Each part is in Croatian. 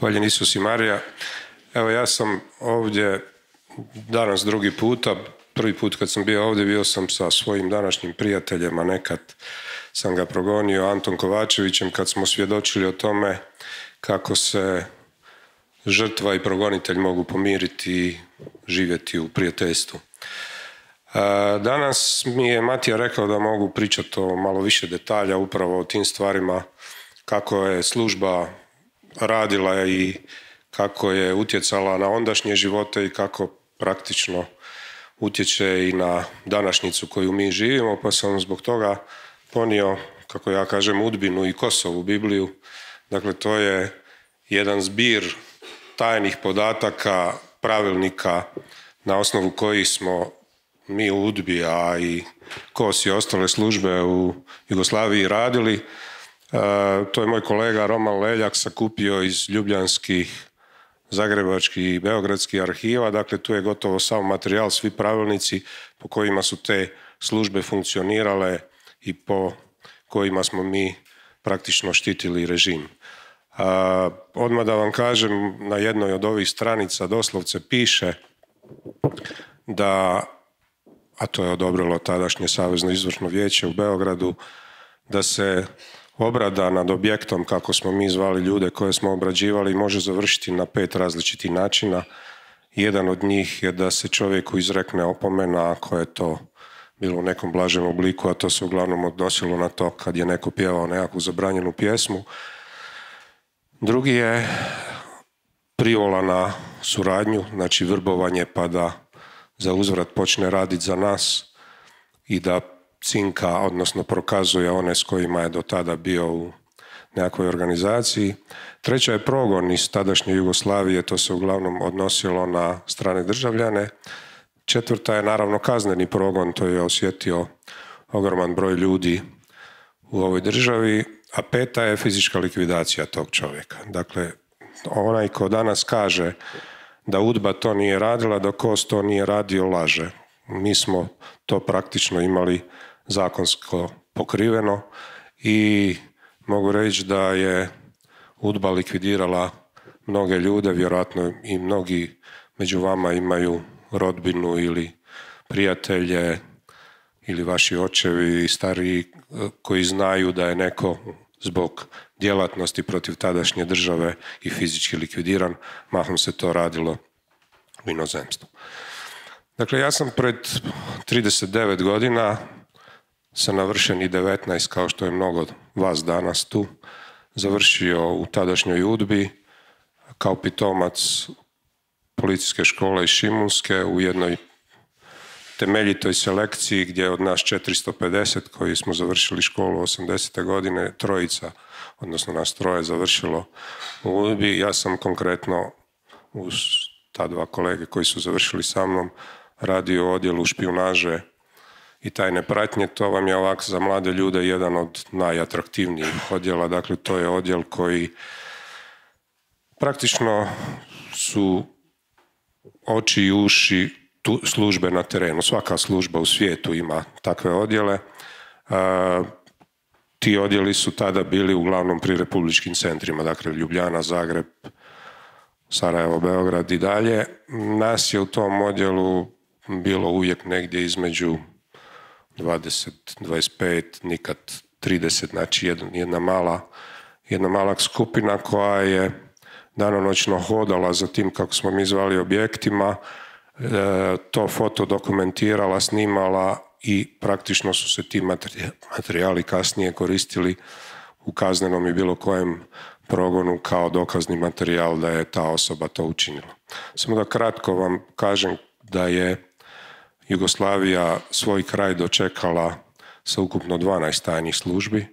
Hvaljen Isus i Marija. Evo ja sam ovdje danas drugi puta, prvi put kad sam bio ovdje bio sam sa svojim današnjim prijateljem, a nekad sam ga progonio Anton Kovačevićem kad smo svjedočili o tome kako se žrtva i progonitelj mogu pomiriti i živjeti u prijateljstvu. Danas mi je Matija rekao da mogu pričati o malo više detalja upravo o tim stvarima kako je služba radila i kako je utjecala na ondašnje živote i kako praktično utječe i na današnjicu koju mi živimo, pa sam zbog toga ponio, kako ja kažem, Udbinu i Kosovu Bibliju. Dakle, to je jedan zbir tajnih podataka, pravilnika na osnovu kojih smo mi u Udbi, a i KOS i ostale službe u Jugoslaviji radili E, to je moj kolega Roman Leljak sakupio iz ljubljanskih zagrebačkih i beogradskih arhiva, dakle tu je gotovo samo materijal, svi pravilnici po kojima su te službe funkcionirale i po kojima smo mi praktično štitili režim. E, odmah da vam kažem, na jednoj od ovih stranica doslovce piše da, a to je odobrilo tadašnje Savezno izvršno vijeće u Beogradu, da se Obrada nad objektom, kako smo mi zvali ljude koje smo obrađivali, može završiti na pet različitih načina. Jedan od njih je da se čovjeku izrekne opomena ako je to bilo u nekom blažem obliku, a to se uglavnom odnosilo na to kad je neko pjevao nekakvu zabranjenu pjesmu. Drugi je privola na suradnju, znači vrbovanje pa da za uzvrat počne raditi za nas i da cinka, odnosno prokazuje one s kojima je do tada bio u nekakvoj organizaciji. Treća je progon iz tadašnje Jugoslavije, to se uglavnom odnosilo na strane državljane. Četvrta je naravno kazneni progon, to je osjetio ogroman broj ljudi u ovoj državi, a peta je fizička likvidacija tog čovjeka. Dakle, onaj ko danas kaže da UDBA to nije radila, da kost to nije radio, laže. Mi smo to praktično imali zakonsko pokriveno i mogu reći da je udba likvidirala mnoge ljude, vjerojatno i mnogi među vama imaju rodbinu ili prijatelje ili vaši očevi i stariji eh, koji znaju da je neko zbog djelatnosti protiv tadašnje države i fizički likvidiran, mahom se to radilo u inozemstvu. Dakle, ja sam pred 39 godina sa navršenih 19, kao što je mnogo vas danas tu, završio u tadašnjoj udbi kao pitomac policijske škole iz Šimunske u jednoj temeljitoj selekciji gdje od nas 450 koji smo završili školu 80. godine, trojica, odnosno nas troje završilo u Udbi. Ja sam konkretno uz ta dva kolege koji su završili sa mnom radio u odjelu špionaže i tajne pratnje, to vam je ovako za mlade ljude jedan od najatraktivnijih odjela. Dakle, to je odjel koji praktično su oči i uši službe na terenu. Svaka služba u svijetu ima takve odjele. E, ti odjeli su tada bili uglavnom pri republičkim centrima, dakle Ljubljana, Zagreb, Sarajevo, Beograd i dalje. Nas je u tom odjelu bilo uvijek negdje između 20, 25, nikad 30, znači jedna, mala, jedna mala skupina koja je danonoćno hodala za tim kako smo mi zvali objektima, e, to foto dokumentirala, snimala i praktično su se ti materijali kasnije koristili u kaznenom i bilo kojem progonu kao dokazni materijal da je ta osoba to učinila. Samo da kratko vam kažem da je Jugoslavija svoj kraj dočekala sa ukupno 12 tajnih službi,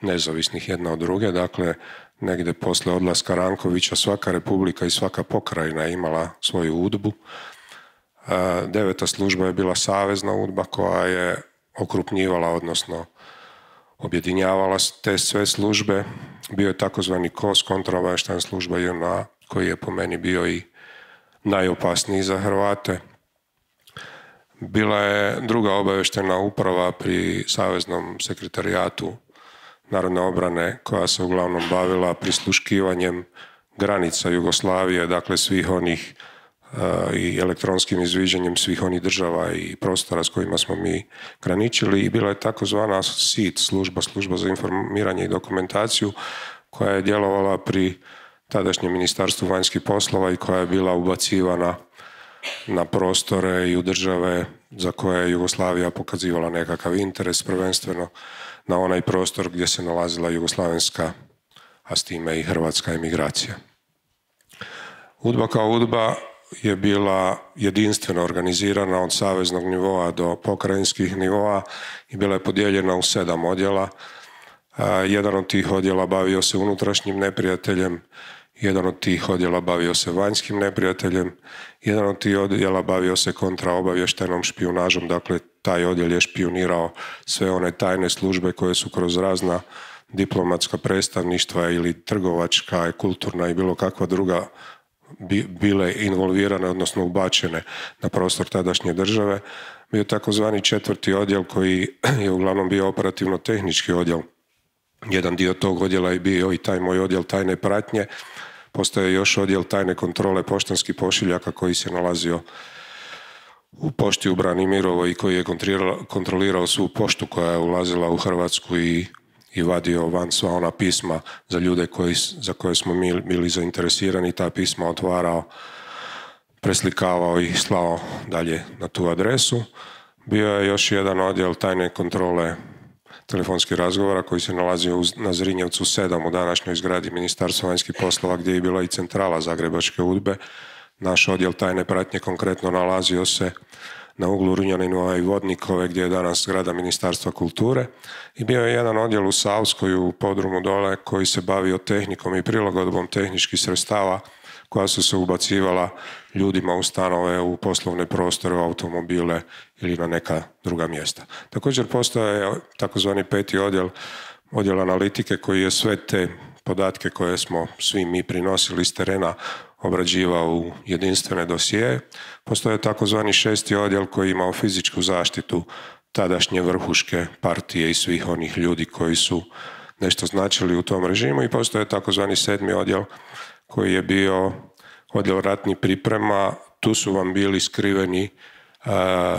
nezavisnih jedna od druge, dakle negdje posle odlaska Rankovića svaka republika i svaka pokrajina imala svoju udbu. E, deveta služba je bila savezna udba koja je okrupnjivala, odnosno objedinjavala te sve službe. Bio je takozvani KOS, kontraobavještajna služba JNA, koji je po meni bio i najopasniji za Hrvate bila je druga obaveštena uprava pri Saveznom sekretarijatu Narodne obrane koja se uglavnom bavila prisluškivanjem granica Jugoslavije, dakle svih onih e, i elektronskim izviđanjem svih onih država i prostora s kojima smo mi graničili i bila je takozvana SIT, služba, služba za informiranje i dokumentaciju koja je djelovala pri tadašnjem ministarstvu vanjskih poslova i koja je bila ubacivana na prostore i u države za koje je Jugoslavija pokazivala nekakav interes, prvenstveno na onaj prostor gdje se nalazila jugoslavenska, a s time i hrvatska emigracija. Udba kao udba je bila jedinstveno organizirana od saveznog nivoa do pokrajinskih nivoa i bila je podijeljena u sedam odjela. Jedan od tih odjela bavio se unutrašnjim neprijateljem, jedan od tih odjela bavio se vanjskim neprijateljem, jedan od tih odjela bavio se kontraobavještenom špijunažom, dakle taj odjel je špionirao sve one tajne službe koje su kroz razna diplomatska predstavništva ili trgovačka, kulturna i bilo kakva druga bile involvirane, odnosno ubačene na prostor tadašnje države. Bio takozvani četvrti odjel koji je uglavnom bio operativno-tehnički odjel. Jedan dio tog odjela je bio i taj moj odjel tajne pratnje Postoje još odjel tajne kontrole poštanskih pošiljaka koji se nalazio u pošti u Branimirovo i koji je kontrolirao svu poštu koja je ulazila u Hrvatsku i, i vadio van sva ona pisma za ljude koji, za koje smo mi bili zainteresirani. Ta pisma otvarao, preslikavao i slao dalje na tu adresu. Bio je još jedan odjel tajne kontrole telefonskih razgovora koji se nalazio na Zrinjevcu 7 u današnjoj zgradi Ministarstva vanjskih poslova gdje je bila i centrala Zagrebačke udbe. Naš odjel tajne pratnje konkretno nalazio se na uglu Runjaninova i Vodnikove gdje je danas zgrada Ministarstva kulture i bio je jedan odjel u Savskoj u podrumu dole koji se bavio tehnikom i prilagodbom tehničkih sredstava koja su se ubacivala ljudima u stanove, u poslovne prostore, u automobile ili na neka druga mjesta. Također postoje takozvani peti odjel, odjel analitike koji je sve te podatke koje smo svi mi prinosili iz terena obrađivao u jedinstvene dosije. Postoje takozvani šesti odjel koji ima imao fizičku zaštitu tadašnje vrhuške partije i svih onih ljudi koji su nešto značili u tom režimu i postoje takozvani sedmi odjel koji je bio odjel ratnih priprema, tu su vam bili skriveni e,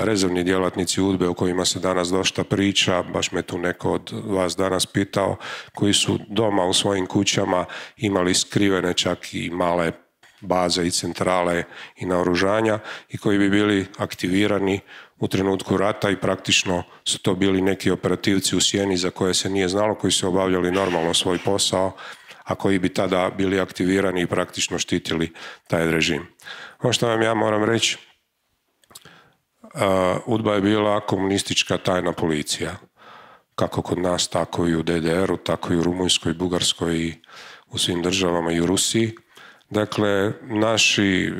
rezervni djelatnici udbe o kojima se danas došta priča, baš me tu neko od vas danas pitao, koji su doma u svojim kućama imali skrivene čak i male baze i centrale i naoružanja i koji bi bili aktivirani u trenutku rata i praktično su to bili neki operativci u sjeni za koje se nije znalo, koji su obavljali normalno svoj posao a koji bi tada bili aktivirani i praktično štitili taj režim. Ono što vam ja moram reći, uh, UDBA je bila komunistička tajna policija, kako kod nas, tako i u DDR-u, tako i u Rumunjskoj, Bugarskoj i u svim državama i u Rusiji. Dakle, naši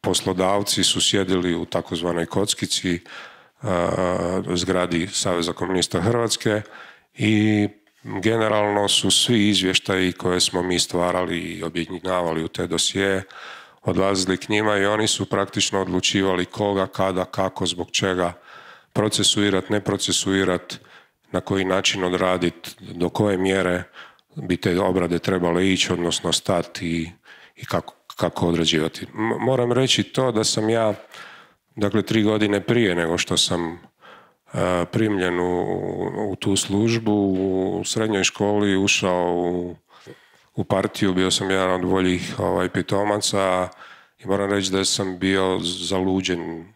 poslodavci su sjedili u takozvanoj kockici uh, zgradi Saveza komunista Hrvatske i Generalno su svi izvještaji koje smo mi stvarali i objedinjavali u te dosije odlazili k njima i oni su praktično odlučivali koga, kada, kako, zbog čega procesuirat, ne procesuirat, na koji način odradit, do koje mjere bi te obrade trebale ići, odnosno stati i, kako, kako odrađivati. moram reći to da sam ja, dakle, tri godine prije nego što sam E, primljen u, tu službu. U srednjoj školi ušao u, u partiju, bio sam jedan od boljih ovaj, pitomaca i moram reći da sam bio zaluđen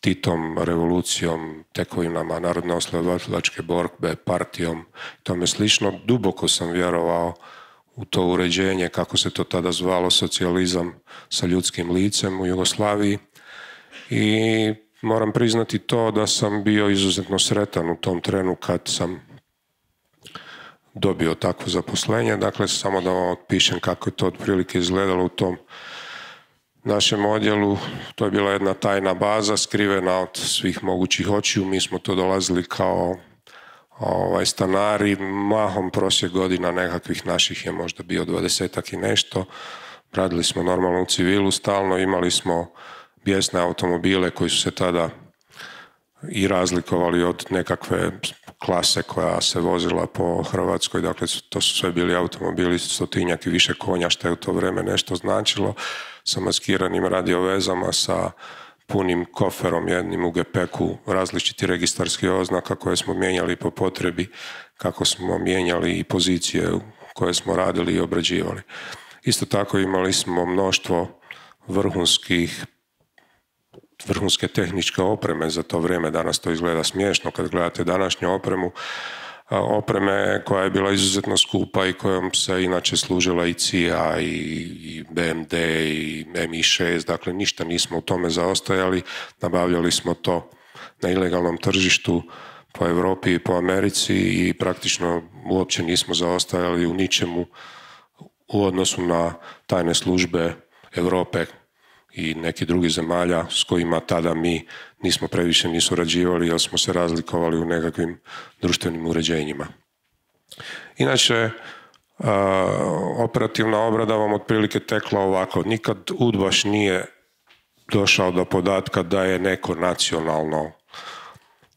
Titom, revolucijom, tekovinama, narodno oslobodilačke borbe, partijom i tome slično. Duboko sam vjerovao u to uređenje, kako se to tada zvalo, socijalizam sa ljudskim licem u Jugoslaviji. I moram priznati to da sam bio izuzetno sretan u tom trenu kad sam dobio takvo zaposlenje. Dakle, samo da vam otpišem kako je to otprilike izgledalo u tom našem odjelu. To je bila jedna tajna baza skrivena od svih mogućih očiju. Mi smo to dolazili kao ovaj, stanari. Mahom prosjek godina nekakvih naših je možda bio dvadesetak i nešto. Radili smo normalno u civilu stalno, imali smo bijesne automobile koji su se tada i razlikovali od nekakve klase koja se vozila po Hrvatskoj, dakle to su sve bili automobili stotinjak i više konja što je u to vrijeme nešto značilo sa maskiranim radiovezama, sa punim koferom jednim u GPK-u, različiti registarski oznaka koje smo mijenjali po potrebi kako smo mijenjali i pozicije koje smo radili i obrađivali. Isto tako imali smo mnoštvo vrhunskih vrhunske tehničke opreme za to vrijeme. Danas to izgleda smiješno kad gledate današnju opremu opreme koja je bila izuzetno skupa i kojom se inače služila i CIA i BMD i MI6, dakle ništa nismo u tome zaostajali, nabavljali smo to na ilegalnom tržištu po Europi i po Americi i praktično uopće nismo zaostajali u ničemu u odnosu na tajne službe Europe i neki drugi zemalja s kojima tada mi nismo previše ni surađivali jer smo se razlikovali u nekakvim društvenim uređenjima. Inače, e, operativna obrada vam otprilike tekla ovako. Nikad Udbaš nije došao do podatka da je neko nacionalno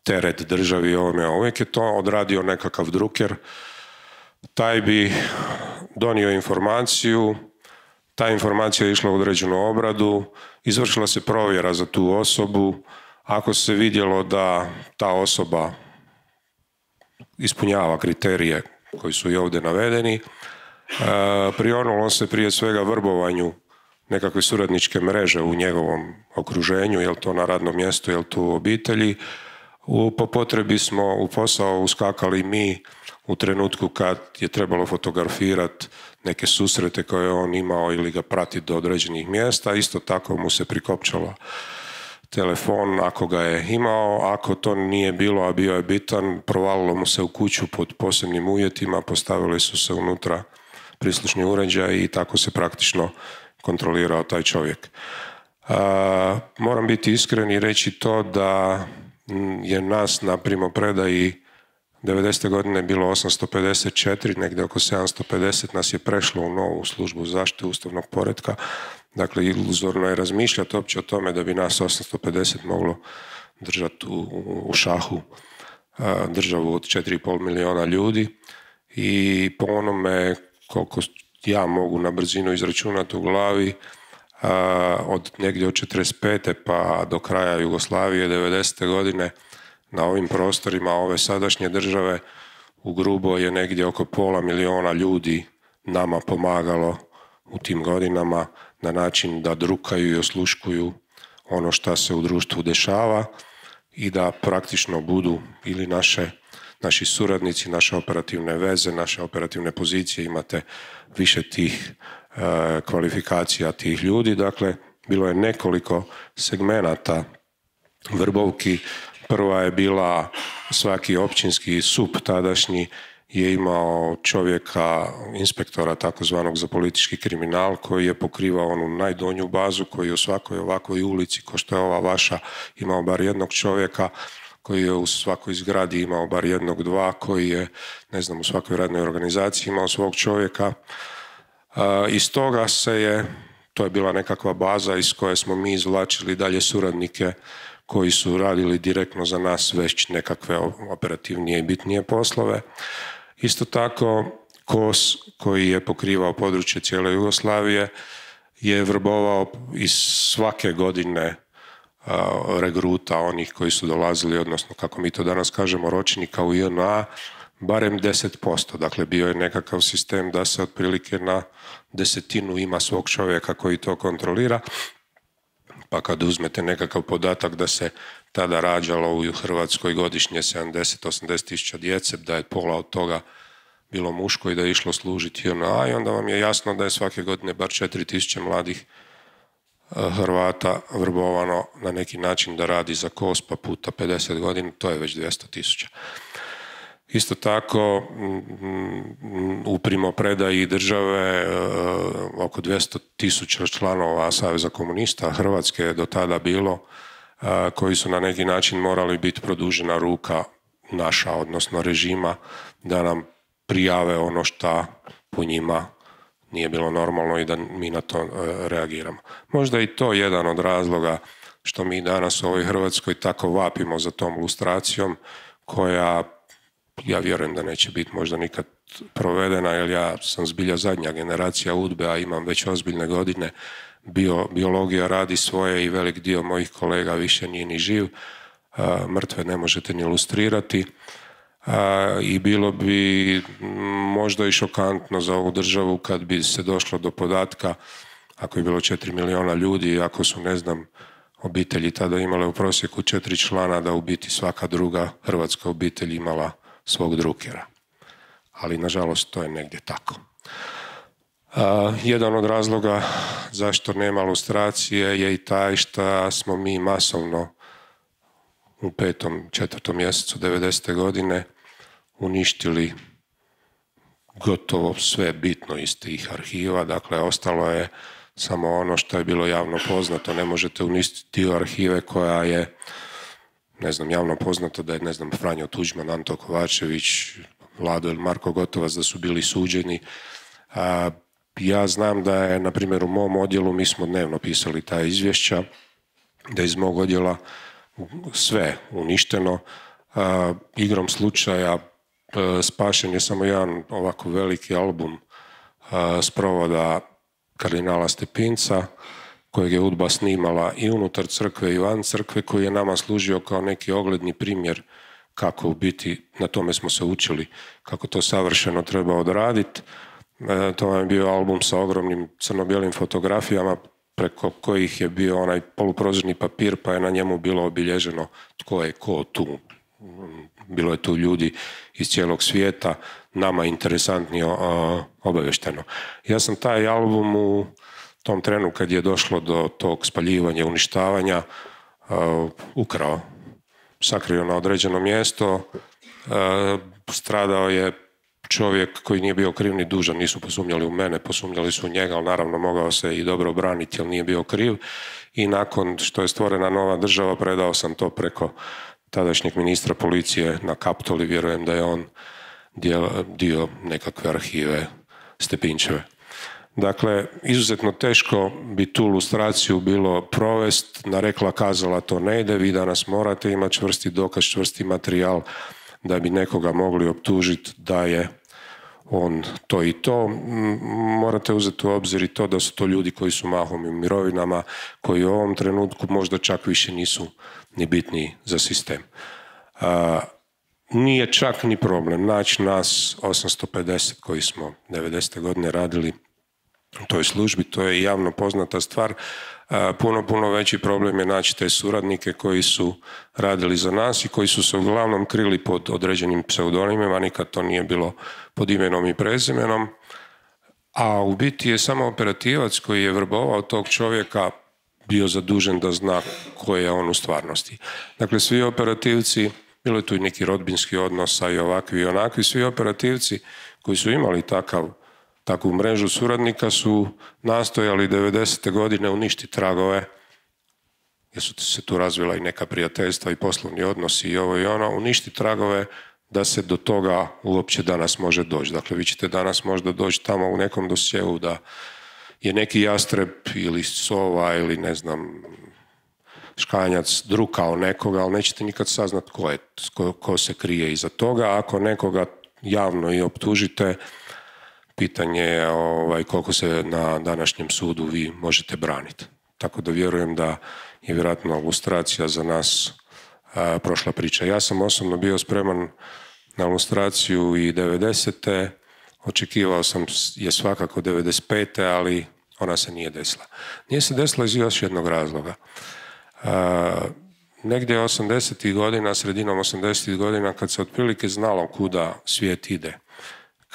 teret državi i ovome. Uvijek je to odradio nekakav druker. Taj bi donio informaciju, ta informacija je išla u određenu obradu, izvršila se provjera za tu osobu. Ako se vidjelo da ta osoba ispunjava kriterije koji su i ovdje navedeni, e, prionulo se prije svega vrbovanju nekakve suradničke mreže u njegovom okruženju, jel to na radnom mjestu, jel to u obitelji. U, po potrebi smo u posao uskakali mi u trenutku kad je trebalo fotografirati neke susrete koje je on imao ili ga prati do određenih mjesta, isto tako mu se prikopčalo telefon ako ga je imao, ako to nije bilo, a bio je bitan, provalilo mu se u kuću pod posebnim uvjetima, postavili su se unutra prislušni uređaj i tako se praktično kontrolirao taj čovjek. moram biti iskren i reći to da je nas na primopredaji 90. godine je bilo 854, negdje oko 750 nas je prešlo u novu službu zaštite ustavnog poredka. Dakle, iluzorno je razmišljati uopće o tome da bi nas 850 moglo držati u, šahu državu od 4,5 miliona ljudi i po onome koliko ja mogu na brzinu izračunati u glavi od negdje od 45. pa do kraja Jugoslavije 90. godine na ovim prostorima ove sadašnje države u grubo je negdje oko pola miliona ljudi nama pomagalo u tim godinama na način da drukaju i osluškuju ono što se u društvu dešava i da praktično budu ili naše naši suradnici, naše operativne veze, naše operativne pozicije, imate više tih e, kvalifikacija tih ljudi. Dakle, bilo je nekoliko segmenata vrbovki Prva je bila svaki općinski sup tadašnji je imao čovjeka, inspektora takozvanog za politički kriminal koji je pokrivao onu najdonju bazu koji je u svakoj ovakvoj ulici ko što je ova vaša imao bar jednog čovjeka koji je u svakoj zgradi imao bar jednog, dva, koji je, ne znam, u svakoj radnoj organizaciji imao svog čovjeka. E, iz toga se je, to je bila nekakva baza iz koje smo mi izvlačili dalje suradnike koji su radili direktno za nas već nekakve operativnije i bitnije poslove. Isto tako, KOS koji je pokrivao područje cijele Jugoslavije je vrbovao iz svake godine regruta onih koji su dolazili, odnosno kako mi to danas kažemo, ročnika u INA, barem 10%. Dakle, bio je nekakav sistem da se otprilike na desetinu ima svog čovjeka koji to kontrolira pa kad uzmete nekakav podatak da se tada rađalo u Hrvatskoj godišnje 70-80 tisuća djece, da je pola od toga bilo muško i da je išlo služiti JNA i onda vam je jasno da je svake godine bar tisuće mladih eh, Hrvata vrbovano na neki način da radi za KOS pa puta 50 godina, to je već 200 tisuća. Isto tako u primopredaji države e, oko 200 tisuća članova Saveza komunista Hrvatske je do tada bilo e, koji su na neki način morali biti produžena ruka naša, odnosno režima, da nam prijave ono što po njima nije bilo normalno i da mi na to e, reagiramo. Možda i to jedan od razloga što mi danas u ovoj Hrvatskoj tako vapimo za tom lustracijom koja ja vjerujem da neće biti možda nikad provedena, jer ja sam zbilja zadnja generacija udbe, a imam već ozbiljne godine, Bio, biologija radi svoje i velik dio mojih kolega više nije ni živ, mrtve ne možete ni ilustrirati i bilo bi možda i šokantno za ovu državu kad bi se došlo do podatka ako je bilo 4 miliona ljudi, ako su, ne znam, obitelji tada imale u prosjeku četiri člana, da u biti svaka druga hrvatska obitelj imala svog drukera. Ali, nažalost, to je negdje tako. E, jedan od razloga zašto nema lustracije je i taj što smo mi masovno u petom, četvrtom mjesecu 90. godine uništili gotovo sve bitno iz tih arhiva, dakle ostalo je samo ono što je bilo javno poznato, ne možete uništiti arhive koja je ne znam, javno poznato da je, ne znam, Franjo Tuđman, Anto Kovačević, Vlado ili Marko Gotovac da su bili suđeni. ja znam da je, na primjer, u mom odjelu, mi smo dnevno pisali ta izvješća, da iz mog odjela sve uništeno. igrom slučaja e, spašen je samo jedan ovako veliki album s e, sprovoda kardinala Stepinca, kojeg je Udba snimala i unutar crkve i van crkve koji je nama služio kao neki ogledni primjer kako u biti, na tome smo se učili, kako to savršeno treba odraditi. E, to vam je bio album sa ogromnim crno-bijelim fotografijama preko kojih je bio onaj poluprozirni papir pa je na njemu bilo obilježeno tko je ko tu. Bilo je tu ljudi iz cijelog svijeta, nama interesantnije obavešteno. Ja sam taj album u tom trenu kad je došlo do tog spaljivanja, uništavanja, e, ukrao. Sakrio na određeno mjesto, e, stradao je čovjek koji nije bio kriv ni dužan, nisu posumnjali u mene, posumnjali su u njega, ali naravno mogao se i dobro obraniti jer nije bio kriv. I nakon što je stvorena nova država, predao sam to preko tadašnjeg ministra policije na Kaptoli, vjerujem da je on dio nekakve arhive Stepinčeve. Dakle, izuzetno teško bi tu lustraciju bilo provest, narekla kazala to ne ide, vi danas morate imati čvrsti dokaz, čvrsti materijal da bi nekoga mogli optužiti da je on to i to. Morate uzeti u obzir i to da su to ljudi koji su mahom i mirovinama, koji u ovom trenutku možda čak više nisu ni bitni za sistem. nije čak ni problem naći nas 850 koji smo 90. godine radili toj službi, to je javno poznata stvar. E, puno, puno veći problem je naći te suradnike koji su radili za nas i koji su se uglavnom krili pod određenim pseudonimima, nikad to nije bilo pod imenom i prezimenom. A u biti je samo operativac koji je vrbovao tog čovjeka bio zadužen da zna ko je on u stvarnosti. Dakle, svi operativci, bilo je tu i neki rodbinski odnosa i ovakvi i onakvi, svi operativci koji su imali takav takvu mrežu suradnika su nastojali 90. godine uništi tragove jer su se tu razvila i neka prijateljstva i poslovni odnosi i ovo i ono, uništi tragove da se do toga uopće danas može doći. Dakle, vi ćete danas možda doći tamo u nekom dosjeu da je neki jastreb ili sova ili ne znam škanjac drukao nekoga, ali nećete nikad saznat ko je, ko se krije iza toga. Ako nekoga javno i optužite, pitanje je ovaj, koliko se na današnjem sudu vi možete braniti. Tako da vjerujem da je vjerojatno ilustracija za nas prošla priča. Ja sam osobno bio spreman na lustraciju i 90. Očekivao sam je svakako 95. ali ona se nije desila. Nije se desila iz još jednog razloga. A, negdje 80. godina, sredinom 80. godina kad se otprilike znalo kuda svijet ide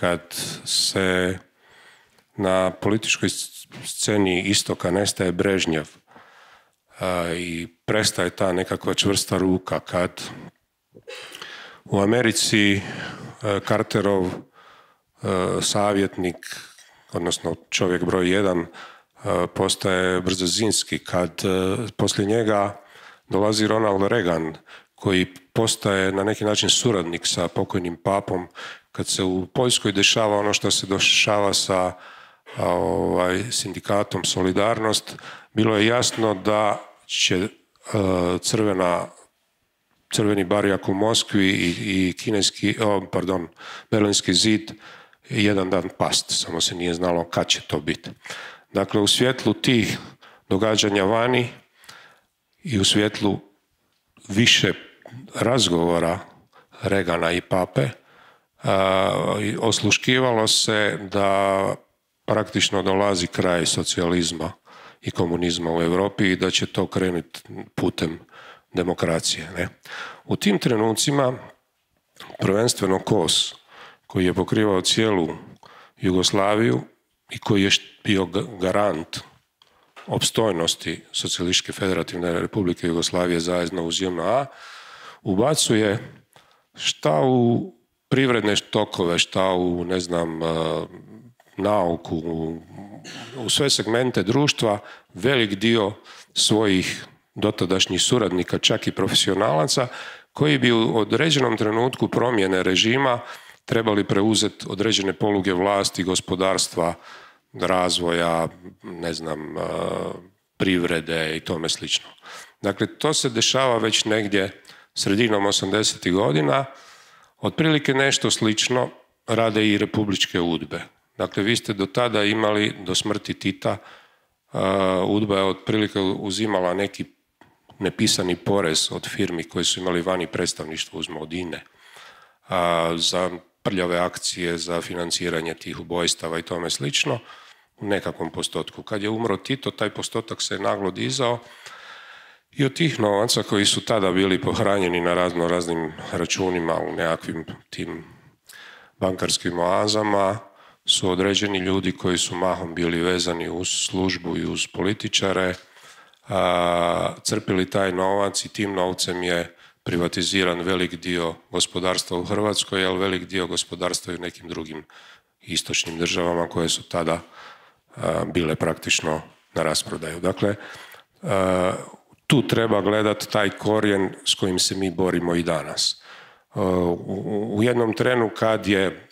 kad se na političkoj sceni istoka nestaje Brežnjev i prestaje ta nekakva čvrsta ruka kad u Americi Karterov Carterov e, savjetnik odnosno čovjek broj jedan e, postaje Brzezinski kad e, poslije njega dolazi Ronald Reagan koji postaje na neki način suradnik sa pokojnim papom kad se u Poljskoj dešava ono što se dešava sa ovaj, sindikatom Solidarnost, bilo je jasno da će e, crvena crveni barijak u Moskvi i, kineski, pardon, Berlinski zid jedan dan past, samo se nije znalo kad će to biti. Dakle, u svjetlu tih događanja vani i u svjetlu više razgovora Regana i Pape, Eh, osluškivalo se da praktično dolazi kraj socijalizma i komunizma u Europi i da će to krenuti putem demokracije. Ne? U tim trenucima prvenstveno KOS koji je pokrivao cijelu Jugoslaviju i koji je bio garant opstojnosti Socijalističke federativne republike Jugoslavije zajedno uz JMA, ubacuje šta u privredne štokove, šta u, ne znam, e, nauku, u, sve segmente društva, velik dio svojih dotadašnjih suradnika, čak i profesionalaca, koji bi u određenom trenutku promjene režima trebali preuzeti određene poluge vlasti, gospodarstva, razvoja, ne znam, e, privrede i tome slično. Dakle, to se dešava već negdje sredinom 80. godina, Otprilike nešto slično rade i republičke udbe. Dakle, vi ste do tada imali, do smrti Tita, uh, udba je otprilike uzimala neki nepisani porez od firmi koji su imali vani predstavništvo, uz od uh, za prljave akcije, za financiranje tih ubojstava i tome slično, u nekakvom postotku. Kad je umro Tito, taj postotak se je naglo dizao i od tih novaca koji su tada bili pohranjeni na razno raznim računima u nekakvim tim bankarskim oazama su određeni ljudi koji su mahom bili vezani uz službu i uz političare, crpili taj novac i tim novcem je privatiziran velik dio gospodarstva u Hrvatskoj, ali velik dio gospodarstva i u nekim drugim istočnim državama koje su tada bile praktično na rasprodaju. Dakle, tu treba gledati taj korijen s kojim se mi borimo i danas. E, u jednom trenu kad je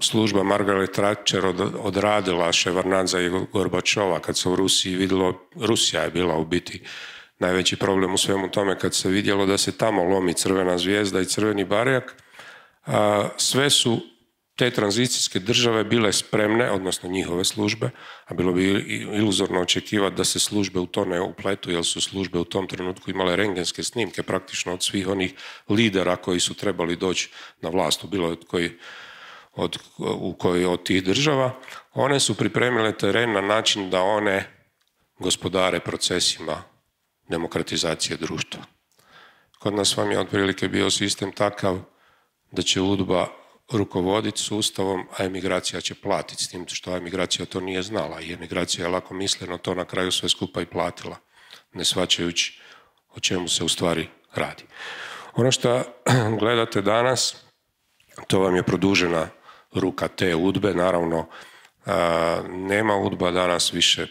služba Margaret Thatcher odradila Ševarnadza i Gorbačova kad se u Rusiji vidjelo, Rusija je bila u biti najveći problem u svemu tome kad se vidjelo da se tamo lomi crvena zvijezda i crveni barjak, sve su te tranzicijske države bile spremne, odnosno njihove službe, a bilo bi iluzorno očekivati da se službe u to ne upletu, jer su službe u tom trenutku imale rengenske snimke praktično od svih onih lidera koji su trebali doći na vlast u bilo od koji od, u kojoj od tih država, one su pripremile teren na način da one gospodare procesima demokratizacije društva. Kod nas vam je otprilike bio sistem takav da će UDBA rukovoditi sustavom, a emigracija će platiti, s tim što emigracija to nije znala i emigracija je lako misleno to na kraju sve skupa i platila, ne svačajući o čemu se u stvari radi. Ono što gledate danas, to vam je produžena ruka te udbe, naravno nema udba danas više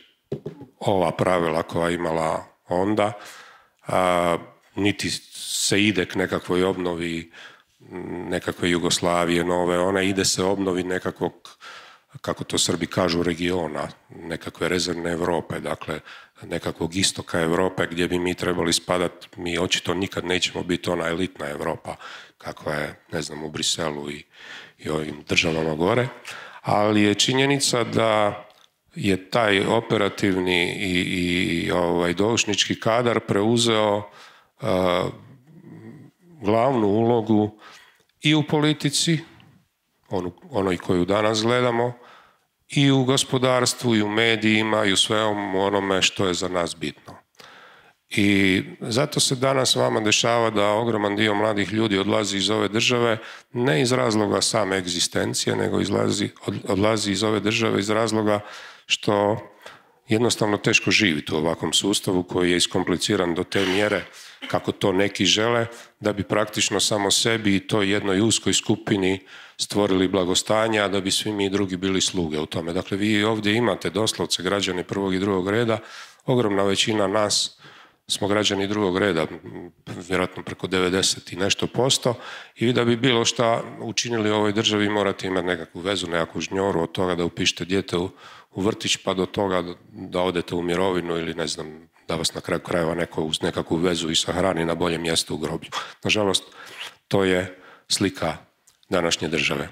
ova pravila koja je imala onda, niti se ide k nekakvoj obnovi nekakve Jugoslavije nove, ona ide se obnovi nekakvog, kako to Srbi kažu, regiona, nekakve rezervne Europe, dakle nekakvog istoka Europe gdje bi mi trebali spadati, mi očito nikad nećemo biti ona elitna Europa kakva je, ne znam, u Briselu i, i ovim državama gore, ali je činjenica da je taj operativni i, i ovaj, doušnički kadar preuzeo glavnu ulogu i u politici, onoj koju danas gledamo, i u gospodarstvu, i u medijima, i u svemu onome što je za nas bitno. I zato se danas vama dešava da ogroman dio mladih ljudi odlazi iz ove države ne iz razloga same egzistencije, nego odlazi iz ove države iz razloga što jednostavno teško živiti u ovakvom sustavu koji je iskompliciran do te mjere kako to neki žele, da bi praktično samo sebi i toj jednoj uskoj skupini stvorili blagostanje, a da bi svi mi drugi bili sluge u tome. Dakle, vi ovdje imate doslovce građani prvog i drugog reda, ogromna većina nas smo građani drugog reda, vjerojatno preko 90 i nešto posto, i da bi bilo šta učinili u ovoj državi morate imati nekakvu vezu, nekakvu žnjoru od toga da upišete dijete u u vrtić pa do toga da odete u mirovinu ili ne znam, da vas na kraju krajeva neko uz nekakvu vezu i sahrani na bolje mjesto u groblju. Nažalost, to je slika današnje države.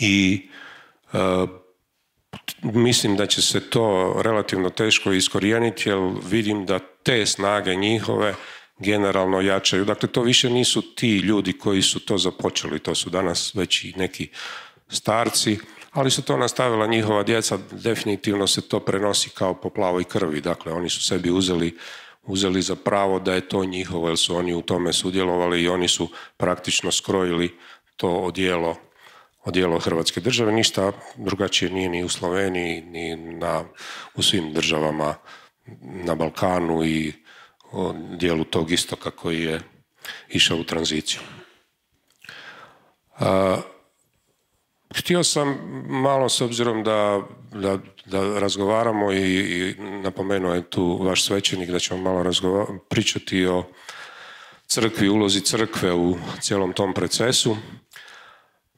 I e, mislim da će se to relativno teško iskorijeniti jer vidim da te snage njihove generalno jačaju. Dakle, to više nisu ti ljudi koji su to započeli, to su danas već i neki starci ali su to nastavila njihova djeca, definitivno se to prenosi kao po plavoj krvi, dakle oni su sebi uzeli uzeli za pravo da je to njihovo, jer su oni u tome sudjelovali i oni su praktično skrojili to odijelo, Hrvatske države. Ništa drugačije nije ni u Sloveniji, ni na, u svim državama na Balkanu i dijelu tog istoka koji je išao u tranziciju. Htio sam malo s obzirom da, da, da razgovaramo i, i napomenuo je tu vaš svećenik da ćemo malo pričati o crkvi, ulozi crkve u cijelom tom procesu,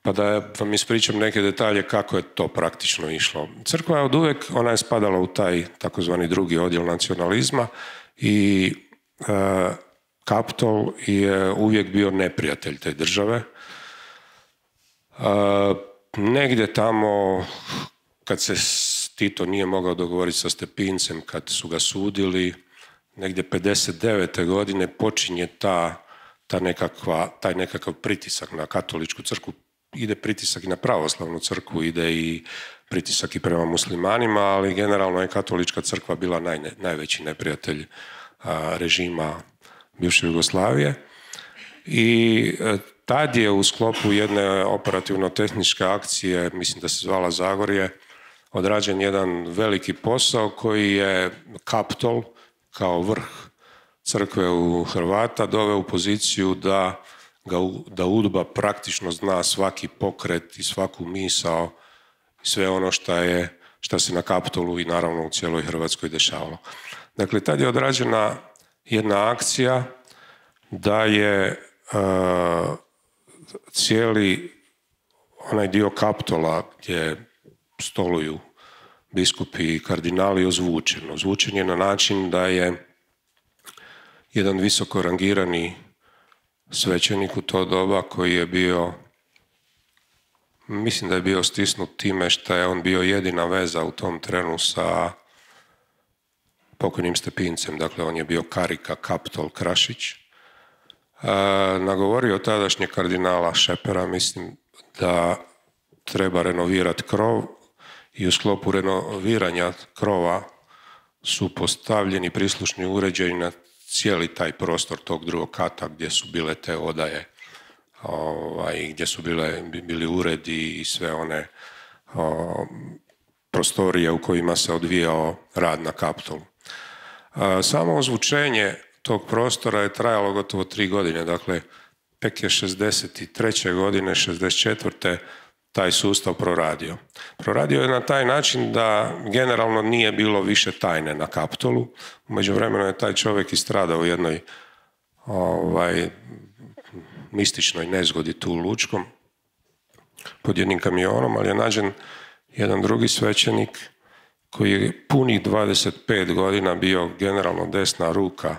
pa da vam ispričam neke detalje kako je to praktično išlo. Crkva je od uvijek, ona je spadala u taj takozvani drugi odjel nacionalizma i e, Kaptol je uvijek bio neprijatelj te države. E, Negdje tamo, kad se Tito nije mogao dogovoriti sa Stepincem, kad su ga sudili, negdje 59. godine počinje ta, ta nekakva, taj nekakav pritisak na katoličku crkvu, ide pritisak i na pravoslavnu crkvu, ide i pritisak i prema muslimanima, ali generalno je katolička crkva bila naj, najveći neprijatelj režima bivše Jugoslavije. I e, Tad je u sklopu jedne operativno-tehničke akcije, mislim da se zvala Zagorje, odrađen jedan veliki posao koji je Kaptol kao vrh crkve u Hrvata doveo u poziciju da, ga, da udba praktično zna svaki pokret i svaku misao i sve ono što je šta se na Kaptolu i naravno u cijeloj Hrvatskoj dešavalo. Dakle, tad je odrađena jedna akcija da je e, cijeli onaj dio kaptola gdje stoluju biskupi i kardinali ozvučen. Ozvučen je na način da je jedan visoko rangirani svećenik u to doba koji je bio mislim da je bio stisnut time što je on bio jedina veza u tom trenu sa pokojnim stepincem. Dakle, on je bio karika Kaptol Krašić Eh, nagovorio tadašnje kardinala Šepera, mislim da treba renovirati krov i u sklopu renoviranja krova su postavljeni prislušni uređaji na cijeli taj prostor tog drugog kata gdje su bile te odaje i ovaj, gdje su bile, bili uredi i sve one prostorije u kojima se odvijao rad na kaptolu. Eh, samo ozvučenje tog prostora je trajalo gotovo tri godine. Dakle, pek je 63. godine, 64. taj sustav proradio. Proradio je na taj način da generalno nije bilo više tajne na kaptolu. Umeđu vremenu je taj čovjek istradao u jednoj ovaj, mističnoj nezgodi tu u Lučkom pod jednim kamionom, ali je nađen jedan drugi svećenik koji je punih 25 godina bio generalno desna ruka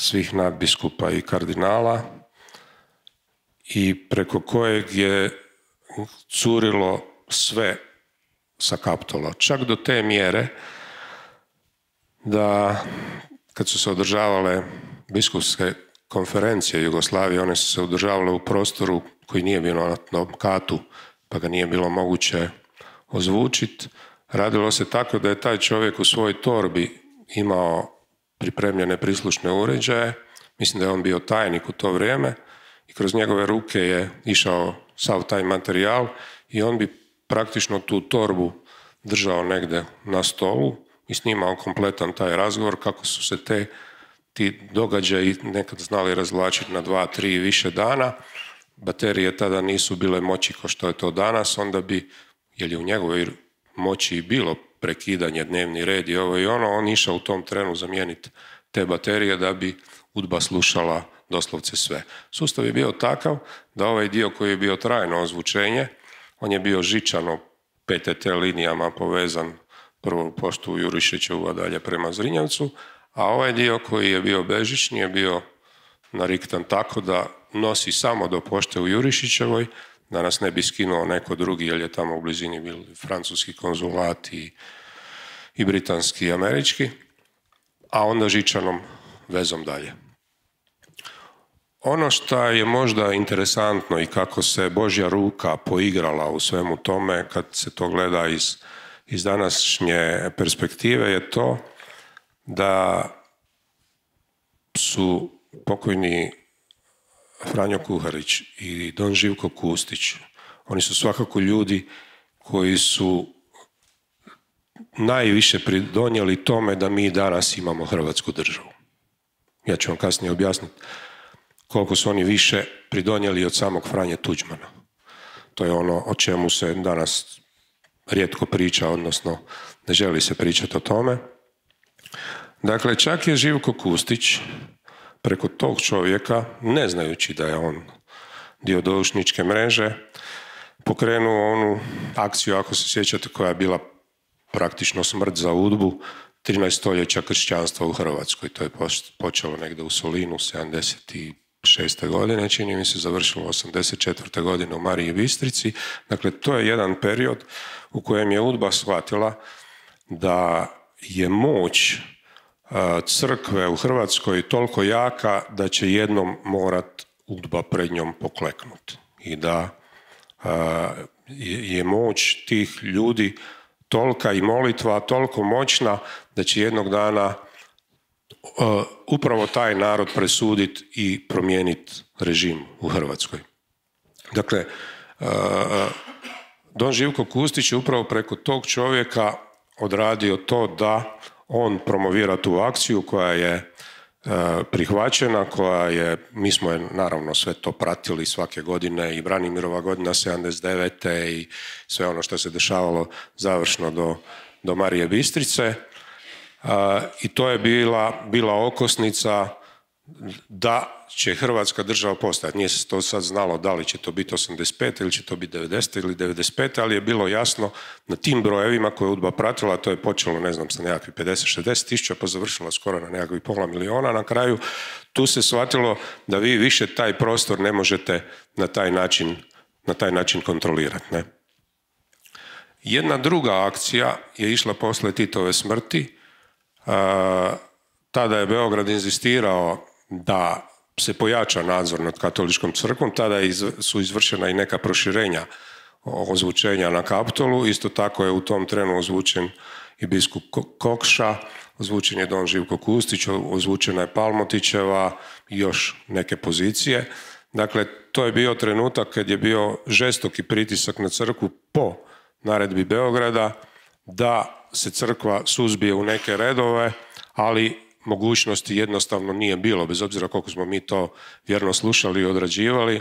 svih nadbiskupa i kardinala i preko kojeg je curilo sve sa kaptola. Čak do te mjere da kad su se održavale biskupske konferencije Jugoslavije, one su se održavale u prostoru koji nije bilo na tom katu, pa ga nije bilo moguće ozvučiti. Radilo se tako da je taj čovjek u svojoj torbi imao pripremljene prislušne uređaje. Mislim da je on bio tajnik u to vrijeme i kroz njegove ruke je išao sav taj materijal i on bi praktično tu torbu držao negdje na stolu i snimao kompletan taj razgovor kako su se te ti događaji nekad znali razvlačiti na dva, tri i više dana. Baterije tada nisu bile moći kao što je to danas, onda bi, jer je u njegovoj moći i bilo prekidanje, dnevni red i ovo i ono, on išao u tom trenu zamijeniti te baterije da bi udba slušala doslovce sve. Sustav je bio takav da ovaj dio koji je bio trajno ozvučenje, on je bio žičano PTT linijama povezan prvo poštu Jurišićevu, a dalje prema Zrinjavcu, a ovaj dio koji je bio bežični je bio nariktan tako da nosi samo do pošte u Jurišićevoj, da nas ne bi skinuo neko drugi, jer je tamo u blizini bil francuski konzulat i, britanski i američki, a onda žičanom vezom dalje. Ono što je možda interesantno i kako se Božja ruka poigrala u svemu tome kad se to gleda iz, iz današnje perspektive je to da su pokojni Franjo Kuharić i Don Živko Kustić, oni su svakako ljudi koji su najviše pridonijeli tome da mi danas imamo Hrvatsku državu. Ja ću vam kasnije objasniti koliko su oni više pridonijeli od samog Franje Tuđmana. To je ono o čemu se danas rijetko priča, odnosno ne želi se pričati o tome. Dakle, čak je Živko Kustić preko tog čovjeka, ne znajući da je on dio doušničke mreže, pokrenuo onu akciju, ako se sjećate, koja je bila praktično smrt za udbu 13 stoljeća kršćanstva u Hrvatskoj. To je počelo negdje u Solinu 76. godine, čini mi se završilo 84. godine u Mariji Bistrici. Dakle, to je jedan period u kojem je udba shvatila da je moć crkve u Hrvatskoj toliko jaka da će jednom morat udba pred njom pokleknut i da je moć tih ljudi tolika i molitva toliko moćna da će jednog dana upravo taj narod presudit i promijeniti režim u Hrvatskoj. Dakle, Don Živko Kustić je upravo preko tog čovjeka odradio to da on promovira tu akciju koja je e, prihvaćena, koja je, mi smo je naravno sve to pratili svake godine i Branimirova godina 79. i sve ono što se dešavalo završno do, do Marije Bistrice. E, I to je bila, bila okosnica da će Hrvatska država postati. Nije se to sad znalo da li će to biti 85 ili će to biti 90 ili 95, ali je bilo jasno na tim brojevima koje je UDBA pratila, to je počelo, ne znam, sa nekakvih 50-60 tisuća, pa završilo skoro na nekakvih pola miliona na kraju. Tu se shvatilo da vi više taj prostor ne možete na taj način, na taj način kontrolirati. Ne? Jedna druga akcija je išla posle Titove smrti, tada je Beograd inzistirao da se pojača nadzor nad katoličkom crkvom, tada su izvršena i neka proširenja ozvučenja na kaptolu. Isto tako je u tom trenu ozvučen i biskup Kokša, ozvučen je Don Živko Kustić, ozvučena je Palmotićeva i još neke pozicije. Dakle, to je bio trenutak kad je bio žestoki pritisak na crkvu po naredbi Beograda da se crkva suzbije u neke redove, ali mogućnosti jednostavno nije bilo, bez obzira koliko smo mi to vjerno slušali i odrađivali.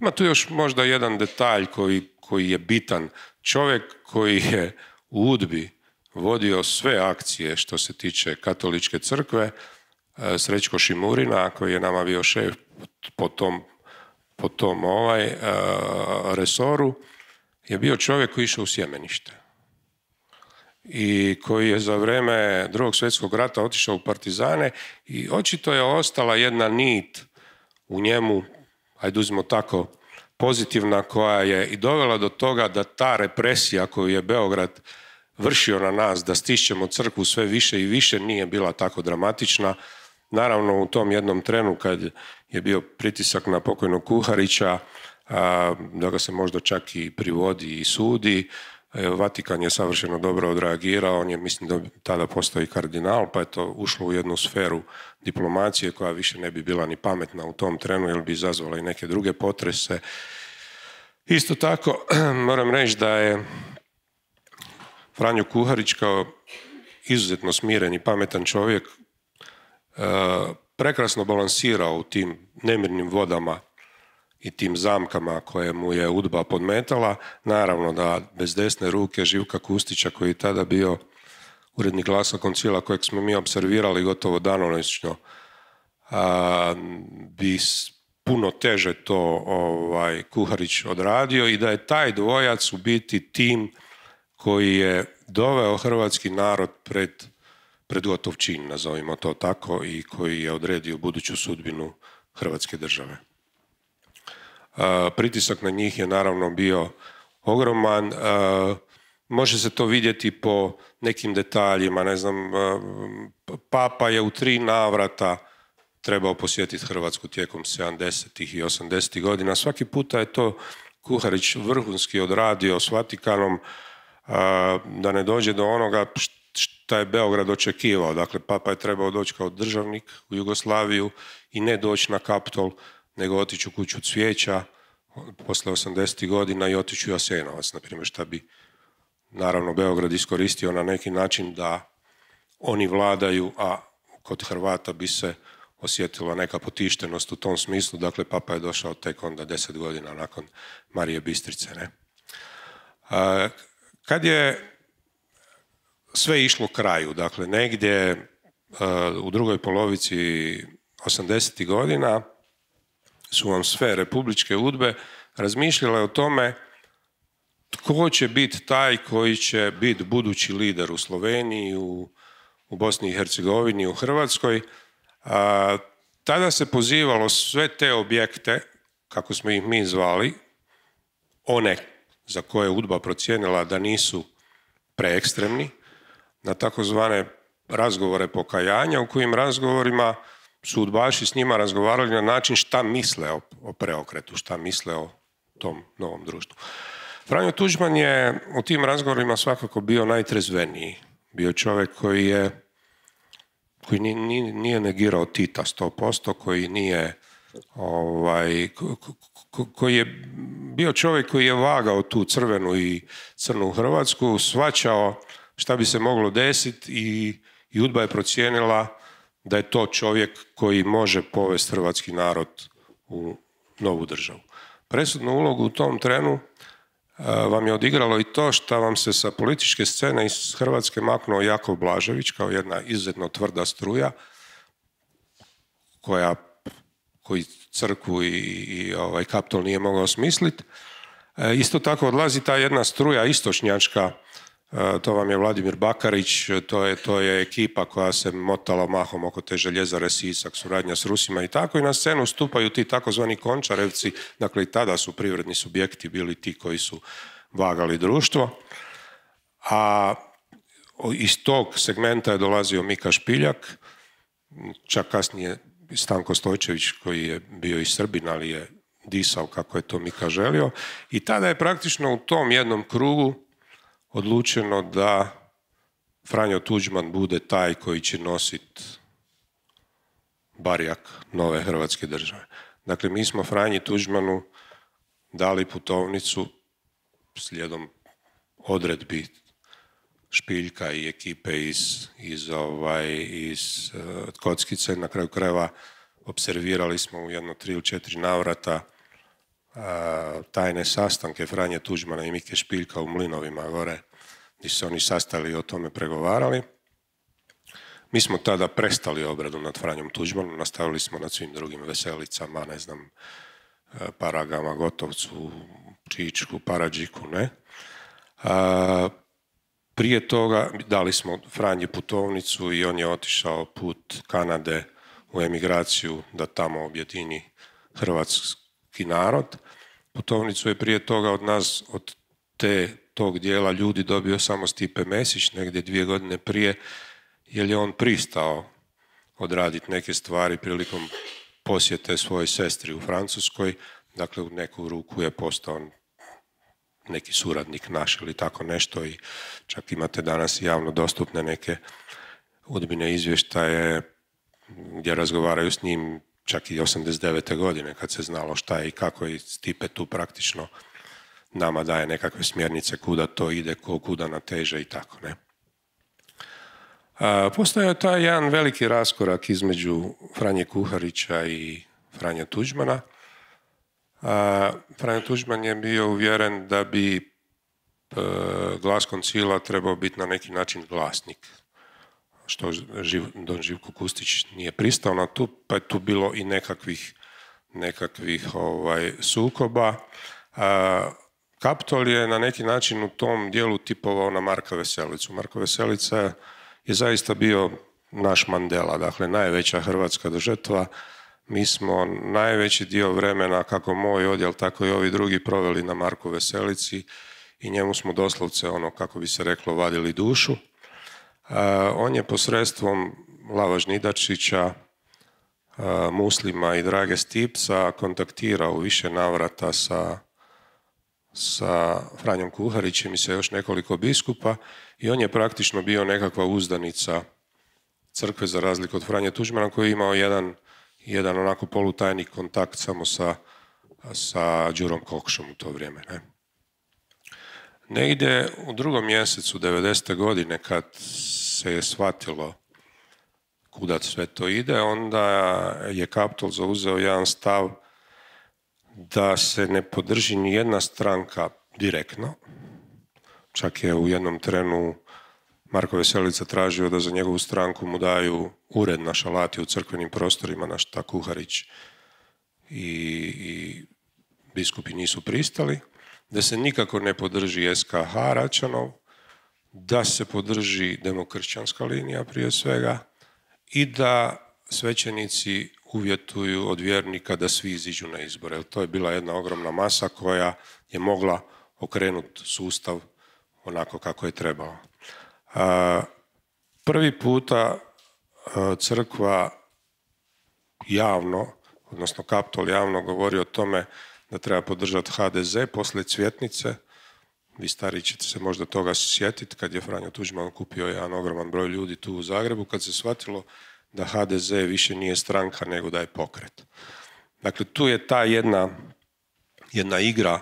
Ima tu još možda jedan detalj koji, koji je bitan. Čovjek koji je u Udbi vodio sve akcije što se tiče katoličke crkve, e, Srećko Šimurina, koji je nama bio šef po tom, ovaj, e, resoru, je bio čovjek koji išao u sjemenište i koji je za vrijeme drugog svjetskog rata otišao u partizane i očito je ostala jedna nit u njemu, ajde uzmimo tako, pozitivna koja je i dovela do toga da ta represija koju je Beograd vršio na nas, da stišćemo crkvu sve više i više, nije bila tako dramatična. Naravno, u tom jednom trenu kad je bio pritisak na pokojnog Kuharića, da ga se možda čak i privodi i sudi, E, Vatikan je savršeno dobro odreagirao, on je mislim da tada postoji kardinal, pa je to ušlo u jednu sferu diplomacije koja više ne bi bila ni pametna u tom trenu, jer bi izazvala i neke druge potrese. Isto tako moram reći da je Franjo Kuharić kao izuzetno smiren i pametan čovjek e, prekrasno balansirao u tim nemirnim vodama i tim zamkama koje mu je Udba podmetala. Naravno da bez desne ruke Živka Kustića koji je tada bio urednik glasa koncila kojeg smo mi observirali gotovo danonoćno bi puno teže to ovaj, Kuharić odradio i da je taj dvojac u biti tim koji je doveo hrvatski narod pred, pred gotov čin, nazovimo to tako, i koji je odredio buduću sudbinu Hrvatske države. Eh, pritisak na njih je naravno bio ogroman. Eh, može se to vidjeti po nekim detaljima. Ne znam, eh, papa je u tri navrata trebao posjetiti Hrvatsku tijekom 70. i 80. godina. Svaki puta je to Kuharić vrhunski odradio s Vatikanom da ne dođe do onoga šta je Beograd očekivao. Dakle, papa je trebao doći kao državnik u Jugoslaviju i ne doći na Kaptol nego otići u kuću cvijeća posle 80. godina i otići u Jasenovac, na primjer, šta bi naravno Beograd iskoristio na neki način da oni vladaju, a kod Hrvata bi se osjetila neka potištenost u tom smislu, dakle papa je došao tek onda deset godina nakon Marije Bistrice. Ne? kad je sve išlo kraju, dakle negdje u drugoj polovici 80. godina su vam sve republičke udbe razmišljale o tome tko će biti taj koji će biti budući lider u Sloveniji, u, u Bosni i Hercegovini, u Hrvatskoj. A, tada se pozivalo sve te objekte, kako smo ih mi zvali, one za koje udba procijenila da nisu preekstremni, na takozvane razgovore pokajanja, u kojim razgovorima su s njima razgovarali na način šta misle o, preokretu, šta misle o tom novom društvu. Franjo Tuđman je u tim razgovorima svakako bio najtrezveniji. Bio čovjek koji je koji nije, negirao Tita 100%, koji nije ovaj, koji je bio čovjek koji je vagao tu crvenu i crnu Hrvatsku, svačao šta bi se moglo desiti i, i Udba je procijenila da je to čovjek koji može povesti hrvatski narod u novu državu. Presudnu ulogu u tom trenu e, vam je odigralo i to što vam se sa političke scene iz Hrvatske maknuo Jakov Blažević kao jedna izuzetno tvrda struja koja koji crkvu i, i ovaj kapitol nije mogao smisliti. E, isto tako odlazi ta jedna struja istočnjačka E, to vam je Vladimir Bakarić, to je, to je ekipa koja se motala mahom oko te željezare Sisak, suradnja s Rusima i tako i na scenu stupaju ti takozvani končarevci, dakle i tada su privredni subjekti bili ti koji su vagali društvo, a iz tog segmenta je dolazio Mika Špiljak, čak kasnije Stanko Stojčević koji je bio i Srbin, ali je disao kako je to Mika želio i tada je praktično u tom jednom krugu odlučeno da Franjo Tuđman bude taj koji će nositi barjak nove Hrvatske države. Dakle, mi smo Franji Tuđmanu dali putovnicu slijedom odredbi Špiljka i ekipe iz, iz, ovaj, iz eh, Kockice. Na kraju krajeva observirali smo u jedno tri ili četiri navrata tajne sastanke Franje Tuđmana i Mike Špiljka u Mlinovima gore, gdje se oni sastali i o tome pregovarali. Mi smo tada prestali obradu nad Franjom Tuđmanom, nastavili smo nad svim drugim veselicama, ne znam, e, Paragama, Gotovcu, Čičku, Parađiku, ne. prije toga dali smo Franji putovnicu i on je otišao put Kanade u emigraciju da tamo objedini Hrvatsku narod. Putovnicu je prije toga od nas, od te, tog dijela ljudi dobio samo Stipe Mesić negdje dvije godine prije, jer je on pristao odraditi neke stvari prilikom posjete svojoj sestri u Francuskoj. Dakle, u neku ruku je postao neki suradnik naš ili tako nešto i čak imate danas javno dostupne neke udbine izvještaje gdje razgovaraju s njim čak i 89. godine kad se znalo šta je i kako i Stipe tu praktično nama daje nekakve smjernice kuda to ide, ko kuda nateže i tako. Ne? Postojao je taj jedan veliki raskorak između Franje Kuharića i Franja Tuđmana. Franja Tuđman je bio uvjeren da bi e, glas koncila trebao biti na neki način glasnik što Živ, Don Živko Kustić nije pristao na tu, pa je tu bilo i nekakvih, nekakvih ovaj, sukoba. Kaptol je na neki način u tom dijelu tipovao na Marka Veselicu. Marko Veselica je zaista bio naš Mandela, dakle najveća hrvatska žrtva. Mi smo najveći dio vremena, kako moj odjel, tako i ovi drugi, proveli na Marku Veselici i njemu smo doslovce, ono kako bi se reklo, vadili dušu. Eh, on je posredstvom Lava Žnidačića, eh, Muslima i Drage Stipca kontaktirao u više navrata sa, sa Franjom Kuharićem i sa još nekoliko biskupa i on je praktično bio nekakva uzdanica crkve za razliku od Franje Tuđmana koji je imao jedan, jedan onako polutajni kontakt samo sa, sa Đurom Kokšom u to vrijeme. Ne? Negdje u drugom mjesecu 90. godine kad se je shvatilo kuda sve to ide, onda je Kaptol zauzeo jedan stav da se ne podrži ni jedna stranka direktno. Čak je u jednom trenu Marko Veselica tražio da za njegovu stranku mu daju ured na šalati u crkvenim prostorima, na šta Kuharić i, i biskupi nisu pristali da se nikako ne podrži SKH Račanov, da se podrži demokršćanska linija prije svega i da svećenici uvjetuju od vjernika da svi iziđu na izbore. To je bila jedna ogromna masa koja je mogla okrenuti sustav onako kako je trebao. Prvi puta crkva javno, odnosno kaptol javno govori o tome da treba podržati HDZ poslije Cvjetnice. Vi stariji ćete se možda toga sjetiti kad je Franjo Tuđman kupio jedan ogroman broj ljudi tu u Zagrebu, kad se shvatilo da HDZ više nije stranka nego da je pokret. Dakle, tu je ta jedna, jedna igra,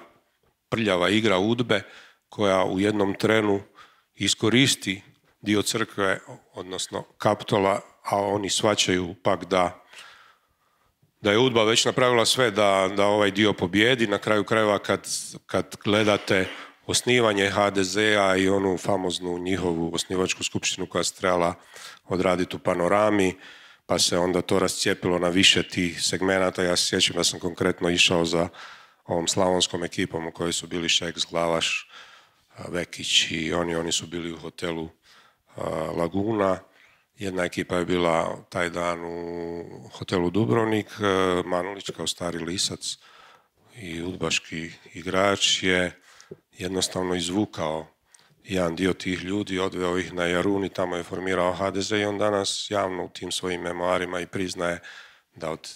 prljava igra udbe koja u jednom trenu iskoristi dio crkve, odnosno kaptola, a oni svačaju pak da da je Udba već napravila sve da, da ovaj dio pobjedi. Na kraju krajeva kad, kad gledate osnivanje HDZ-a i onu famoznu njihovu osnivačku skupštinu koja se trebala odraditi u panorami, pa se onda to rascijepilo na više tih segmenata. Ja se sjećam da sam konkretno išao za ovom slavonskom ekipom u kojoj su bili Šeks, Glavaš, Vekić i oni, oni su bili u hotelu Laguna jedna ekipa je bila taj dan u hotelu Dubrovnik, e, Manulić kao stari lisac i udbaški igrač je jednostavno izvukao jedan dio tih ljudi, odveo ih na Jaruni, tamo je formirao HDZ i on danas javno u tim svojim memoarima i priznaje da od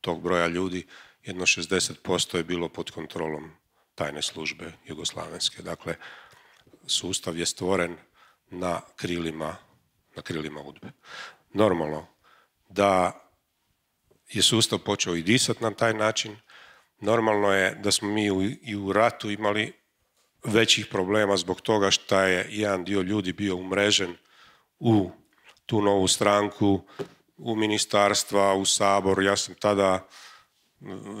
tog broja ljudi jedno 60% je bilo pod kontrolom tajne službe jugoslavenske. Dakle, sustav je stvoren na krilima na krilima udbe. Normalno da je sustav počeo i disati na taj način, normalno je da smo mi i u ratu imali većih problema zbog toga što je jedan dio ljudi bio umrežen u tu novu stranku, u ministarstva, u sabor. Ja sam tada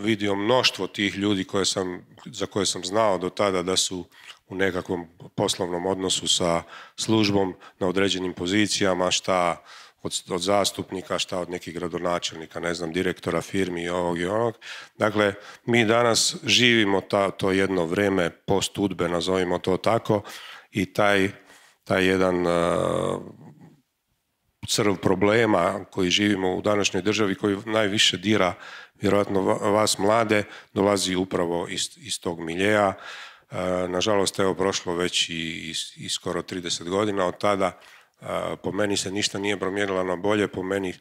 vidio mnoštvo tih ljudi koje sam, za koje sam znao do tada da su u nekakvom poslovnom odnosu sa službom na određenim pozicijama, šta od, zastupnika, šta od nekih gradonačelnika, ne znam, direktora firmi i ovog i onog. Dakle, mi danas živimo to jedno vrijeme postudbe, nazovimo to tako, i taj, taj jedan e, crv problema koji živimo u današnjoj državi, koji najviše dira vjerojatno vas mlade, dolazi upravo iz, iz tog miljeja Eh, nažalost, evo prošlo već i, skoro 30 godina od tada. Eh, po meni se ništa nije promijenilo na bolje, po meni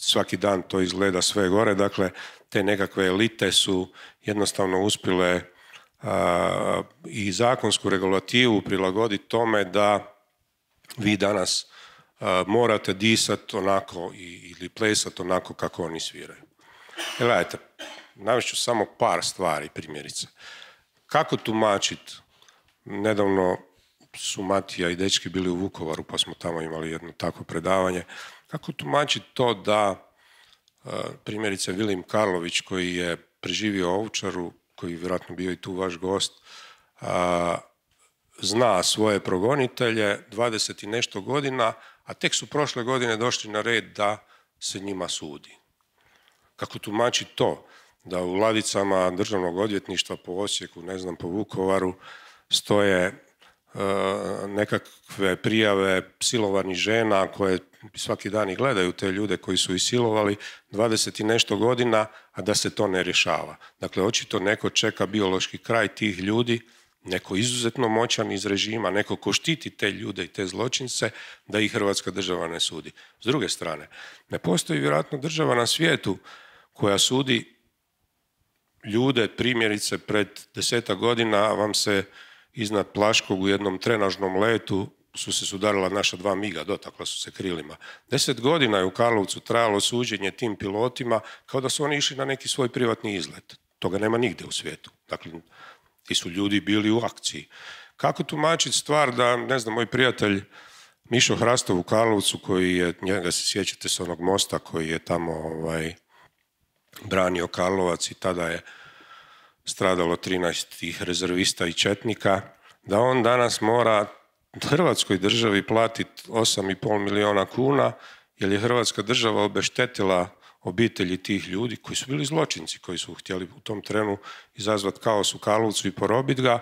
svaki dan to izgleda sve gore. Dakle, te nekakve elite su jednostavno uspjele eh, i zakonsku regulativu prilagoditi tome da vi danas morate disati onako ili plesati onako kako oni sviraju. E, gledajte, navest samo par stvari, primjerice. Kako tumačiti? Nedavno su Matija i dečki bili u Vukovaru, pa smo tamo imali jedno takvo predavanje. Kako tumačiti to da e, primjerice Vilim Karlović koji je preživio ovčaru, koji je vjerojatno bio i tu vaš gost, e, zna svoje progonitelje 20 i nešto godina, a tek su prošle godine došli na red da se njima sudi. Kako tumačiti to? da u ladicama državnog odvjetništva po Osijeku, ne znam, po Vukovaru stoje e, nekakve prijave silovanih žena koje svaki dan i gledaju te ljude koji su silovali 20 i nešto godina, a da se to ne rješava. Dakle, očito neko čeka biološki kraj tih ljudi, neko izuzetno moćan iz režima, neko ko štiti te ljude i te zločince, da ih Hrvatska država ne sudi. S druge strane, ne postoji vjerojatno država na svijetu koja sudi ljude, primjerice pred deseta godina vam se iznad Plaškog u jednom trenažnom letu su se sudarila naša dva miga, dotakla su se krilima. Deset godina je u Karlovcu trajalo suđenje tim pilotima kao da su oni išli na neki svoj privatni izlet. Toga nema nigdje u svijetu. Dakle, ti su ljudi bili u akciji. Kako tumačiti stvar da, ne znam, moj prijatelj Mišo Hrastov u Karlovcu, koji je, njega se sjećate s onog mosta koji je tamo ovaj, branio Karlovac i tada je stradalo 13 tih rezervista i četnika, da on danas mora Hrvatskoj državi platiti 8,5 milijuna kuna, jer je Hrvatska država obeštetila obitelji tih ljudi koji su bili zločinci, koji su htjeli u tom trenu izazvati kaos u Karlovcu i porobit ga,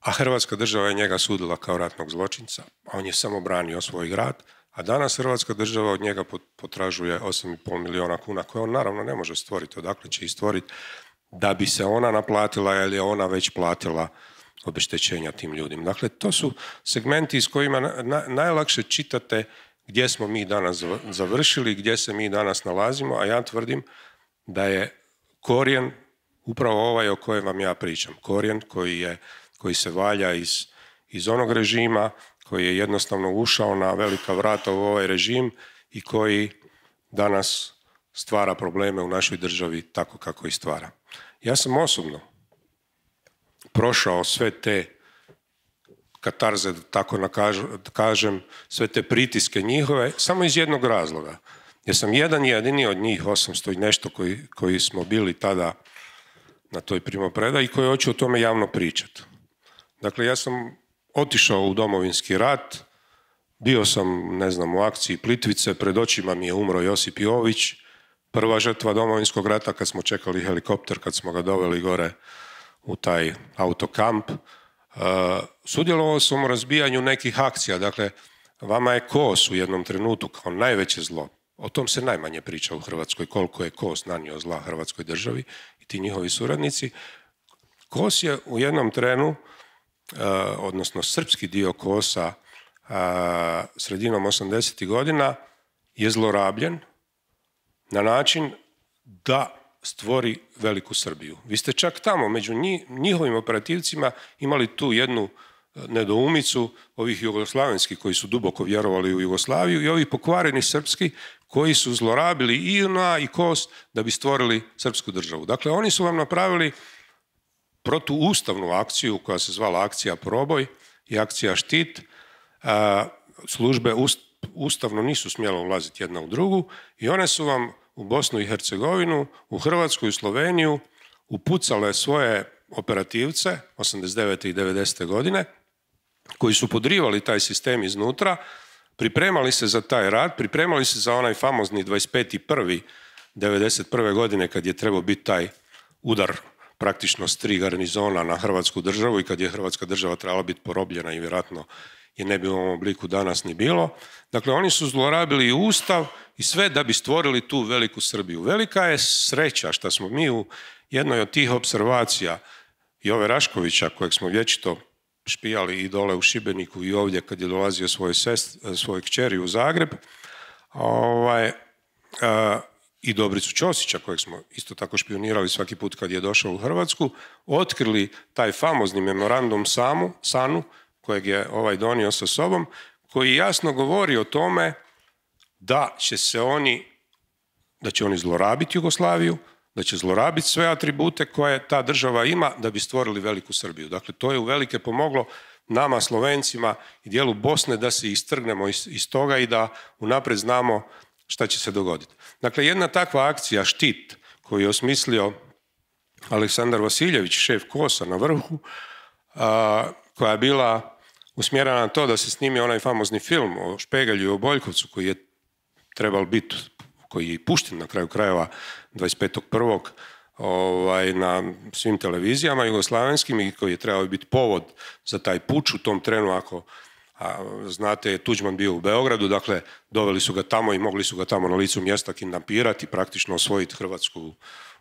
a Hrvatska država je njega sudila kao ratnog zločinca. On je samo branio svoj grad, a danas Hrvatska država od njega potražuje 8,5 milijuna kuna koje on naravno ne može stvoriti. Odakle će ih stvoriti da bi se ona naplatila ili je ona već platila obeštećenja tim ljudima. Dakle, to su segmenti iz kojima najlakše čitate gdje smo mi danas završili, gdje se mi danas nalazimo, a ja tvrdim da je korijen upravo ovaj o kojem vam ja pričam. Korijen koji, je, koji se valja iz onog režima koji je jednostavno ušao na velika vrata u ovaj režim i koji danas stvara probleme u našoj državi tako kako i stvara. Ja sam osobno prošao sve te katarze, da tako kažem, sve te pritiske njihove, samo iz jednog razloga. Jer sam jedan jedini od njih, 800 i nešto koji, smo bili tada na toj i koji hoću o tome javno pričati. Dakle, ja sam otišao u domovinski rat, bio sam, ne znam, u akciji Plitvice, pred očima mi je umro Josip Jović, prva žrtva domovinskog rata kad smo čekali helikopter, kad smo ga doveli gore u taj autokamp. E, sudjelovao sam u razbijanju nekih akcija, dakle, vama je kos u jednom trenutku kao najveće zlo. O tom se najmanje priča u Hrvatskoj, koliko je kos nanio zla Hrvatskoj državi i ti njihovi suradnici. Kos je u jednom trenu E, odnosno srpski dio Kosa e, sredinom 80. godina je zlorabljen na način da stvori veliku Srbiju. Vi ste čak tamo među njihovim operativcima imali tu jednu e, nedoumicu ovih jugoslavenskih koji su duboko vjerovali u Jugoslaviju i ovih pokvareni srpski koji su zlorabili i na i kost da bi stvorili srpsku državu. Dakle, oni su vam napravili protuustavnu akciju koja se zvala akcija Proboj i akcija Štit. Službe ustavno nisu smjelo ulaziti jedna u drugu i one su vam u Bosnu i Hercegovinu, u Hrvatsku i Sloveniju upucale svoje operativce 89. i 90. godine koji su podrivali taj sistem iznutra, pripremali se za taj rad, pripremali se za onaj famozni 25.1. 91. godine kad je trebao biti taj udar praktično s tri garnizona na Hrvatsku državu i kad je Hrvatska država trebala biti porobljena i vjerojatno je ne bi u ovom obliku danas ni bilo. Dakle, oni su zlorabili i Ustav i sve da bi stvorili tu veliku Srbiju. Velika je sreća što smo mi u jednoj od tih observacija i ove Raškovića, kojeg smo vječito špijali i dole u Šibeniku i ovdje kad je dolazio svoj kćeri u Zagreb, ovaj, i Dobricu Ćosića, kojeg smo isto tako špionirali svaki put kad je došao u Hrvatsku, otkrili taj famozni memorandum samu, Sanu, kojeg je ovaj donio sa sobom, koji jasno govori o tome da će se oni, da će oni zlorabiti Jugoslaviju, da će zlorabiti sve atribute koje ta država ima da bi stvorili veliku Srbiju. Dakle, to je u velike pomoglo nama Slovencima i dijelu Bosne da se istrgnemo iz, iz toga i da unaprijed znamo šta će se dogoditi. Dakle, jedna takva akcija Štit koju je osmislio Aleksandar Vasiljević, šef Kosa na vrhu, koja je bila usmjerena na to da se snimi onaj famozni film o Špegelju i o Boljkovcu koji je trebal biti, koji je pušten na kraju krajeva 25.1. Ovaj, na svim televizijama jugoslavenskim i koji je trebao biti povod za taj puč u tom trenu ako a, znate, je Tuđman bio u Beogradu, dakle, doveli su ga tamo i mogli su ga tamo na licu mjesta kidnapirati, praktično osvojiti Hrvatsku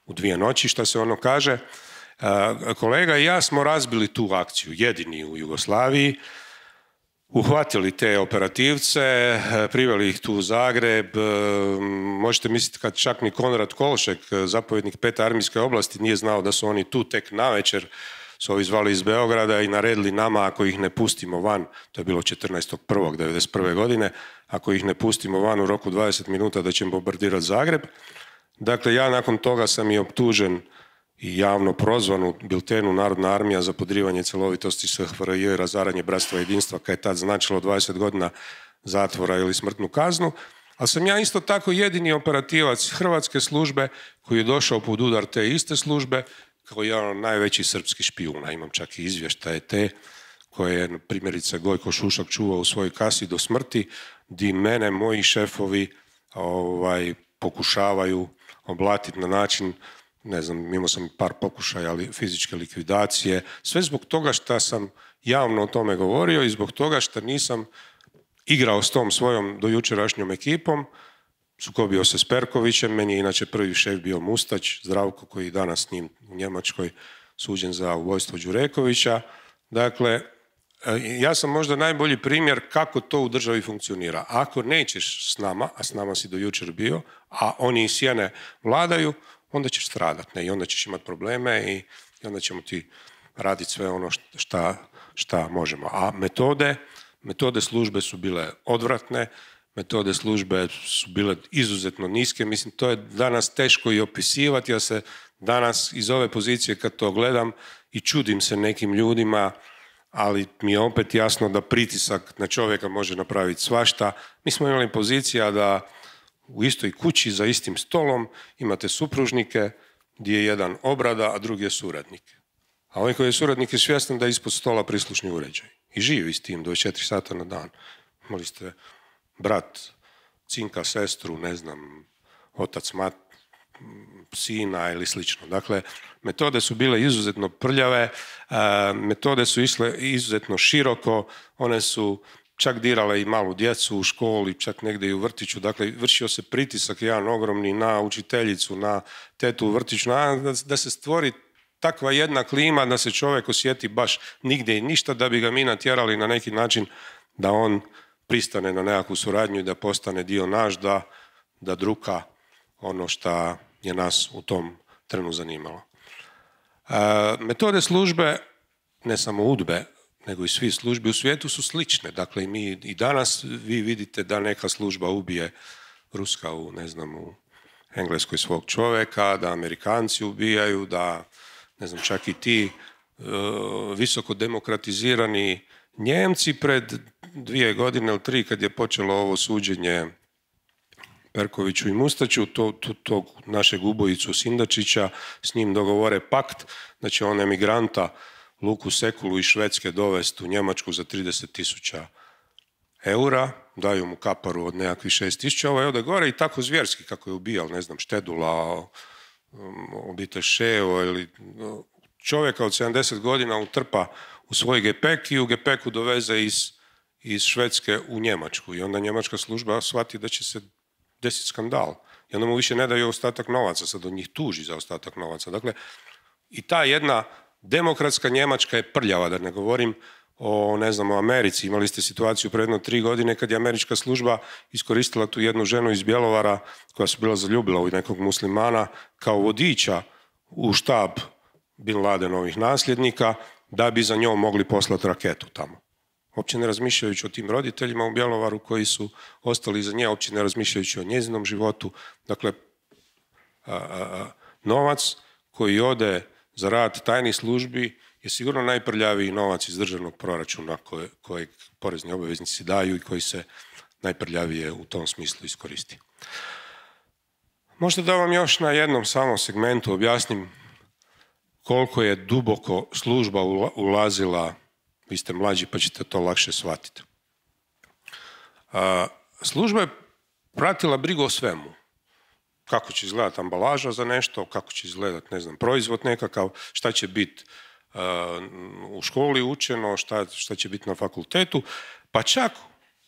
u dvije noći, što se ono kaže. E, kolega i ja smo razbili tu akciju, jedini u Jugoslaviji, uhvatili te operativce, e, priveli ih tu u Zagreb, e, možete misliti kad čak ni Konrad Kolšek, zapovjednik peta armijske oblasti, nije znao da su oni tu tek navečer, su ovi zvali iz Beograda i naredili nama ako ih ne pustimo van, to je bilo 14.1.1991. godine, ako ih ne pustimo van u roku 20 minuta da ćemo bombardirati Zagreb. Dakle, ja nakon toga sam i optužen i javno prozvan u biltenu Narodna armija za podrivanje celovitosti SHRJ i razaranje bratstva jedinstva, kaj je tad značilo 20 godina zatvora ili smrtnu kaznu. Ali sam ja isto tako jedini operativac Hrvatske službe koji je došao pod udar te iste službe kao jedan od ono najvećih srpskih špijuna. Imam čak i izvještaje te koje je primjerice Gojko Šušak čuvao u svojoj kasi do smrti, di mene moji šefovi ovaj, pokušavaju oblatiti na način, ne znam, imao sam par pokušaja ali fizičke likvidacije, sve zbog toga što sam javno o tome govorio i zbog toga što nisam igrao s tom svojom dojučerašnjom ekipom, sukobio se s Perkovićem, meni je inače prvi šef bio Mustać, Zdravko koji je danas s njim u Njemačkoj suđen za ubojstvo Đurekovića. Dakle, e, ja sam možda najbolji primjer kako to u državi funkcionira. Ako nećeš s nama, a s nama si do jučer bio, a oni iz sjene vladaju, onda ćeš stradati. ne, i onda ćeš imati probleme i, onda ćemo ti raditi sve ono šta, možemo. A metode, metode službe su bile odvratne, metode službe su bile izuzetno niske. Mislim, to je danas teško i opisivati. Ja se danas iz ove pozicije kad to gledam i čudim se nekim ljudima, ali mi je opet jasno da pritisak na čovjeka može napraviti svašta. Mi smo imali pozicija da u istoj kući za istim stolom imate supružnike gdje je jedan obrada, a drugi je suradnik. A ovaj koji je suradnik je svjestan da je ispod stola prislušni uređaj. I živi s tim 24 sata na dan. Imali ste brat cinka sestru, ne znam, otac mat, sina ili slično. Dakle, metode su bile izuzetno prljave, e, metode su išle izuzetno široko, one su čak dirale i malu djecu u školi, čak negdje i u vrtiću. Dakle, vršio se pritisak jedan ogromni na učiteljicu, na tetu u vrtiću, da se stvori takva jedna klima da se čovjek osjeti baš nigdje i ništa da bi ga mi natjerali na neki način da on pristane na nekakvu suradnju i da postane dio naš, da, da druka ono što je nas u tom trenu zanimalo. E, metode službe, ne samo udbe, nego i svi službi u svijetu su slične. Dakle, mi i danas vi vidite da neka služba ubije Ruska u, ne znam, u Engleskoj svog čovjeka, da Amerikanci ubijaju, da, ne znam, čak i ti e, visoko demokratizirani Njemci pred dvije godine ili tri kad je počelo ovo suđenje Perkoviću i Mustaću, to, tog našeg ubojicu Sindačića, s njim dogovore pakt da će on emigranta Luku Sekulu iz Švedske dovesti u Njemačku za 30.000 eura, daju mu kaparu od nekakvih šest tisuća, ovo je gore i tako zvjerski kako je ubijal, ne znam, Štedula, mm, Obite Šeo ili mm, čovjeka od 70 godina utrpa u svoj gepek i u gepeku doveze iz, iz Švedske u Njemačku. I onda njemačka služba shvati da će se desiti skandal. I onda mu više ne daju ostatak novaca, sad od njih tuži za ostatak novaca. Dakle, i ta jedna demokratska Njemačka je prljava, da ne govorim o, ne znam, o Americi. Imali ste situaciju pre jedno tri godine kad je američka služba iskoristila tu jednu ženu iz Bjelovara koja se bila zaljubila u nekog muslimana kao vodiča u štab Bin Ladenovih nasljednika da bi za njom mogli poslati raketu tamo. Uopće ne razmišljajući o tim roditeljima u Bjelovaru koji su ostali iza nje, uopće ne razmišljajući o njezinom životu. Dakle, a, a, novac koji ode za rad tajnih službi je sigurno najprljaviji novac iz državnog proračuna koje, kojeg porezni obaveznici daju i koji se najprljavije u tom smislu iskoristi. Možda da vam još na jednom samom segmentu objasnim koliko je duboko služba ulazila, vi ste mlađi pa ćete to lakše shvatiti. Služba je pratila brigu o svemu. Kako će izgledati ambalaža za nešto, kako će izgledati, ne znam, proizvod nekakav, šta će biti u školi učeno, šta, šta će biti na fakultetu, pa čak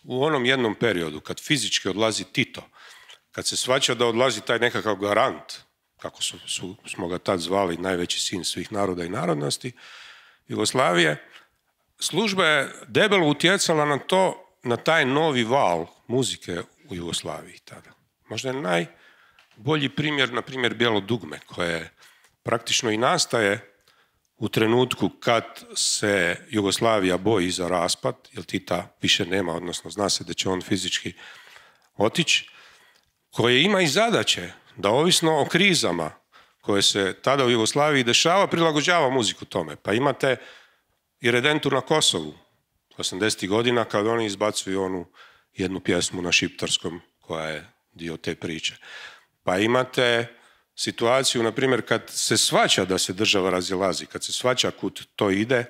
u onom jednom periodu kad fizički odlazi Tito, kad se svaća da odlazi taj nekakav garant kako su, su, smo ga tad zvali, najveći sin svih naroda i narodnosti, Jugoslavije, služba je debelo utjecala na to, na taj novi val muzike u Jugoslaviji tada. Možda je najbolji primjer, na primjer, Bijelo dugme, koje praktično i nastaje u trenutku kad se Jugoslavija boji za raspad, jer Tita više nema, odnosno zna se da će on fizički otići, koje ima i zadaće da ovisno o krizama koje se tada u Jugoslaviji dešava, prilagođava muziku tome. Pa imate i Redentu na Kosovu, 80. godina, kada oni izbacuju onu jednu pjesmu na šiptarskom koja je dio te priče. Pa imate situaciju, na primjer, kad se svaća da se država razilazi, kad se svaća kud to ide,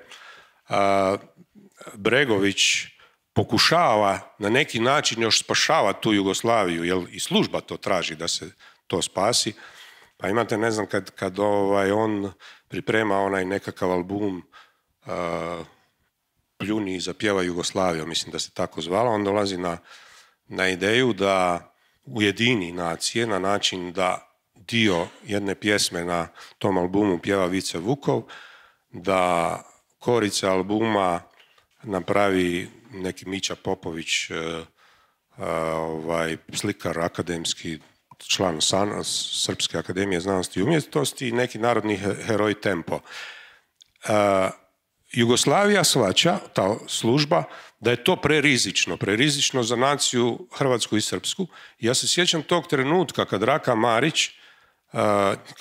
Bregović pokušava na neki način još spašava tu Jugoslaviju, jer i služba to traži da se to spasi. Pa imate, ne znam, kad, kad ovaj, on priprema onaj nekakav album uh, Pljuni i zapjeva Jugoslaviju, mislim da se tako zvala, on dolazi na, na ideju da ujedini nacije na način da dio jedne pjesme na tom albumu pjeva Vice Vukov, da korice albuma napravi neki Mića Popović, uh, ovaj, slikar akademski, član SANA, Srpske akademije znanosti i umjetnosti i neki narodni heroj Tempo. E, Jugoslavija svaća, ta služba, da je to prerizično, prerizično za naciju Hrvatsku i Srpsku. Ja se sjećam tog trenutka kad Raka Marić, e,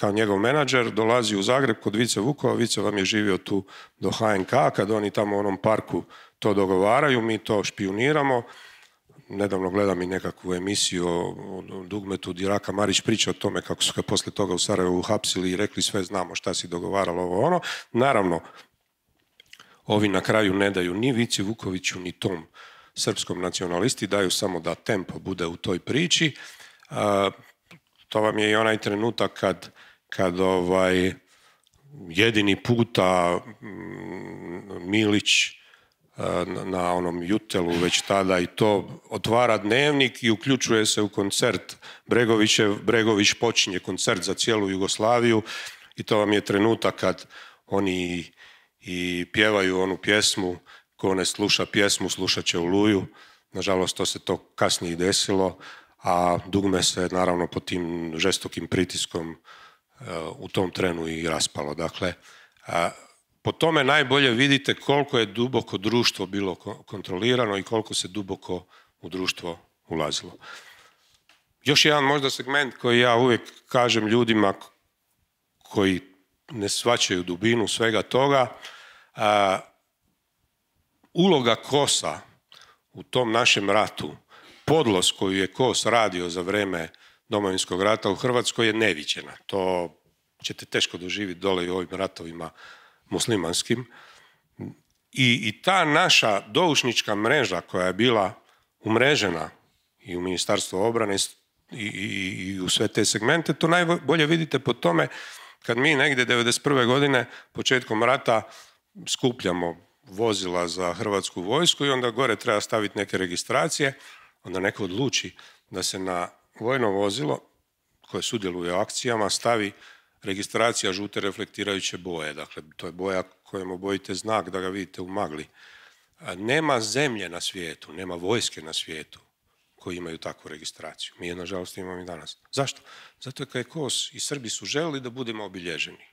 kao njegov menadžer, dolazi u Zagreb kod Vice Vukova, Vice vam je živio tu do HNK, kad oni tamo u onom parku to dogovaraju, mi to špioniramo, Nedavno gledam i nekakvu emisiju o dugmetu Diraka Marić priča o tome kako su ga poslije toga u Sarajevu uhapsili i rekli sve znamo šta si dogovaralo ovo ono. Naravno, ovi na kraju ne daju ni Vici Vukoviću ni tom srpskom nacionalisti, daju samo da tempo bude u toj priči. To vam je i onaj trenutak kad, kad ovaj jedini puta Milić E, na onom jutelu već tada i to otvara dnevnik i uključuje se u koncert. Bregovićev, Bregović počinje koncert za cijelu Jugoslaviju i to vam je trenutak kad oni i pjevaju onu pjesmu ko ne sluša pjesmu slušat će luju, Nažalost to se to kasnije desilo, a dugme se naravno pod tim žestokim pritiskom e, u tom trenu i raspalo. Dakle, po tome najbolje vidite koliko je duboko društvo bilo kontrolirano i koliko se duboko u društvo ulazilo. Još jedan možda segment koji ja uvijek kažem ljudima koji ne svačaju dubinu svega toga, a, uloga kosa u tom našem ratu, podlos koju je kos radio za vrijeme domovinskog rata u Hrvatskoj je neviđena. To ćete teško doživjeti dole i u ovim ratovima muslimanskim i, i ta naša doušnička mreža koja je bila umrežena i u Ministarstvo obrane i, i, i u sve te segmente, to najbolje vidite po tome kad mi negdje 1991. godine početkom rata skupljamo vozila za hrvatsku vojsku i onda gore treba staviti neke registracije, onda neko odluči da se na vojno vozilo koje sudjeluje u akcijama stavi registracija žute reflektirajuće boje. Dakle, to je boja kojom obojite znak da ga vidite u magli. Nema zemlje na svijetu, nema vojske na svijetu koji imaju takvu registraciju. Mi je, nažalost, imamo i danas. Zašto? Zato je kaj Kos i Srbi su željeli da budemo obilježeni.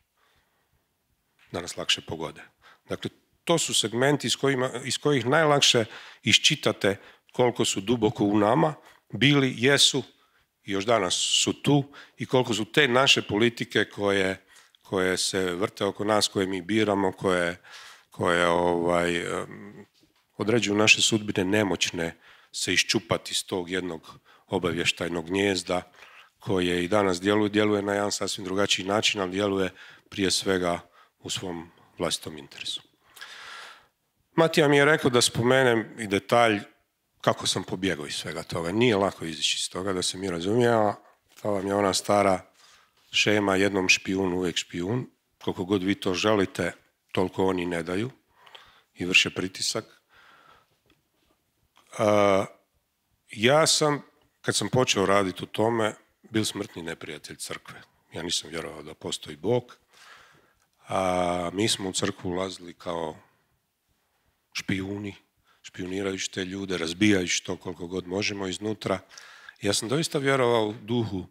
Da nas lakše pogode. Dakle, to su segmenti iz kojih najlakše iščitate koliko su duboko u nama, bili, jesu još danas su tu i koliko su te naše politike koje, koje se vrte oko nas, koje mi biramo, koje, koje ovaj, određuju naše sudbine nemoćne se iščupati iz tog jednog obavještajnog gnjezda koje i danas djeluje, djeluje na jedan sasvim drugačiji način, ali djeluje prije svega u svom vlastitom interesu. Matija mi je rekao da spomenem i detalj kako sam pobjegao iz svega toga. Nije lako izići iz toga, da se mi razumijemo. To vam je ona stara šema, jednom špijun, uvijek špijun. Koliko god vi to želite, toliko oni ne daju i vrše pritisak. ja sam, kad sam počeo raditi u tome, bil smrtni neprijatelj crkve. Ja nisam vjerovao da postoji Bog. A, mi smo u crkvu ulazili kao špijuni, špionirajući te ljude, razbijajući to koliko god možemo iznutra. Ja sam doista vjerovao duhu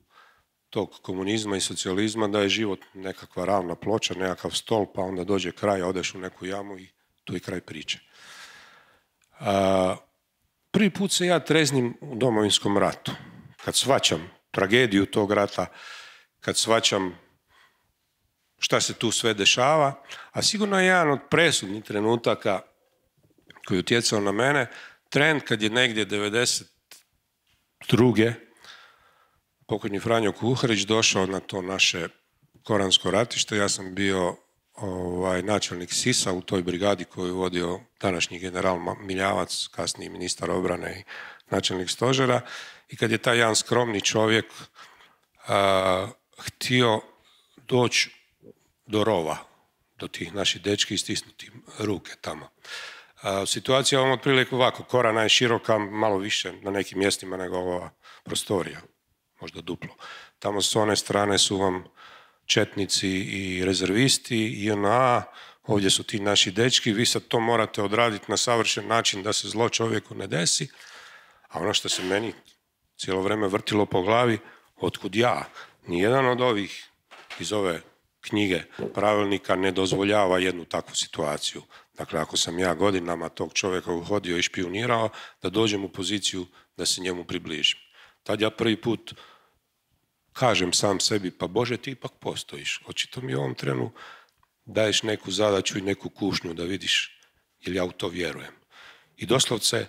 tog komunizma i socijalizma da je život nekakva ravna ploča, nekakav stol, pa onda dođe kraj, odeš u neku jamu i tu je kraj priče. prvi put se ja treznim u domovinskom ratu. Kad svaćam tragediju tog rata, kad svaćam šta se tu sve dešava, a sigurno je jedan od presudnih trenutaka koji je utjecao na mene, trend kad je negdje 92. pokojni Franjo Kuharić došao na to naše koransko ratište, ja sam bio ovaj, načelnik Sisa u toj brigadi koju je vodio današnji general Miljavac, kasniji ministar obrane i načelnik stožera. I kad je taj jedan skromni čovjek htio doći do rova, do tih naših dečki i stisnuti ruke tamo. Situacija je vam otprilike ovako, kora najširoka, malo više na nekim mjestima nego ova prostorija, možda duplo. Tamo s one strane su vam četnici i rezervisti, i INA, ovdje su ti naši dečki, vi sad to morate odraditi na savršen način da se zlo čovjeku ne desi, a ono što se meni cijelo vrijeme vrtilo po glavi, otkud ja? Nijedan od ovih iz ove knjige pravilnika ne dozvoljava jednu takvu situaciju. Dakle, ako sam ja godinama tog čovjeka uhodio i špionirao, da dođem u poziciju da se njemu približim. Tad ja prvi put kažem sam sebi, pa Bože, ti ipak postojiš. Očito mi u ovom trenu daješ neku zadaću i neku kušnju da vidiš, ili ja u to vjerujem. I doslovce,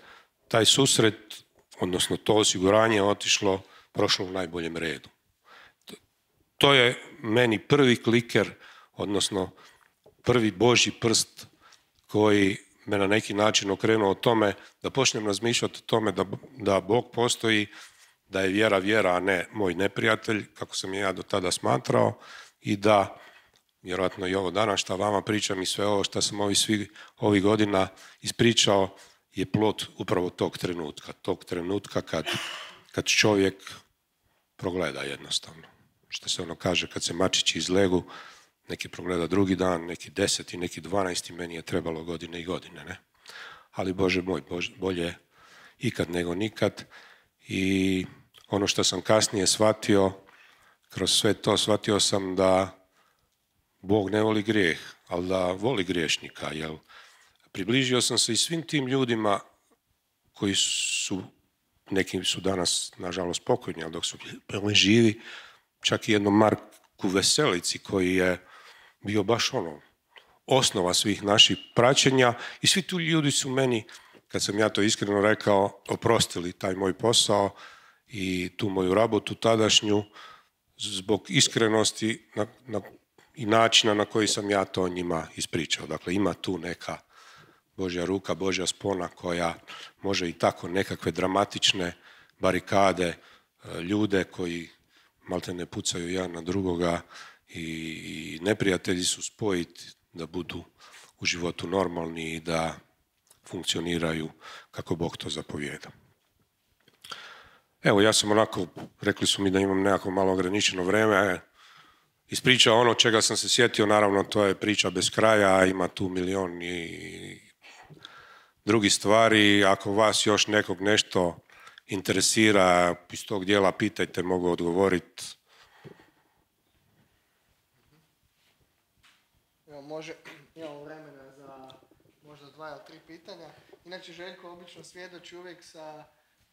taj susret, odnosno to osiguranje otišlo, prošlo u najboljem redu. To je meni prvi kliker, odnosno prvi Boži prst koji me na neki način okrenuo o tome da počnem razmišljati o tome da, da Bog postoji, da je vjera vjera, a ne moj neprijatelj, kako sam je ja do tada smatrao i da vjerojatno i ovo danas što vama pričam i sve ovo što sam ovih svih ovih godina ispričao je plot upravo tog trenutka. Tog trenutka kad, kad čovjek progleda jednostavno. Što se ono kaže kad se mačići izlegu, neki progleda drugi dan, neki deseti, neki dvanaesti, meni je trebalo godine i godine, ne? Ali Bože moj, bolje ikad nego nikad i ono što sam kasnije shvatio, kroz sve to shvatio sam da Bog ne voli grijeh, ali da voli griješnika, jel? Približio sam se i svim tim ljudima koji su, neki su danas, nažalost, pokojni, ali dok su živi, čak i jednom Marku Veselici koji je bio baš ono, osnova svih naših praćenja i svi tu ljudi su meni, kad sam ja to iskreno rekao, oprostili taj moj posao i tu moju rabotu tadašnju zbog iskrenosti na, na, i načina na koji sam ja to njima ispričao. Dakle, ima tu neka Božja ruka, Božja spona koja može i tako nekakve dramatične barikade, e, ljude koji malte ne pucaju jedan na drugoga i neprijatelji su spojiti da budu u životu normalni i da funkcioniraju kako Bog to zapovijeda. Evo, ja sam onako, rekli su mi da imam nekako malo ograničeno vreme, e, ispričao ono čega sam se sjetio, naravno to je priča bez kraja, ima tu milion i drugi stvari. Ako vas još nekog nešto interesira iz tog dijela, pitajte, mogu odgovoriti može, imamo vremena za možda dva ili tri pitanja. Inače, Željko obično svjedoči uvijek sa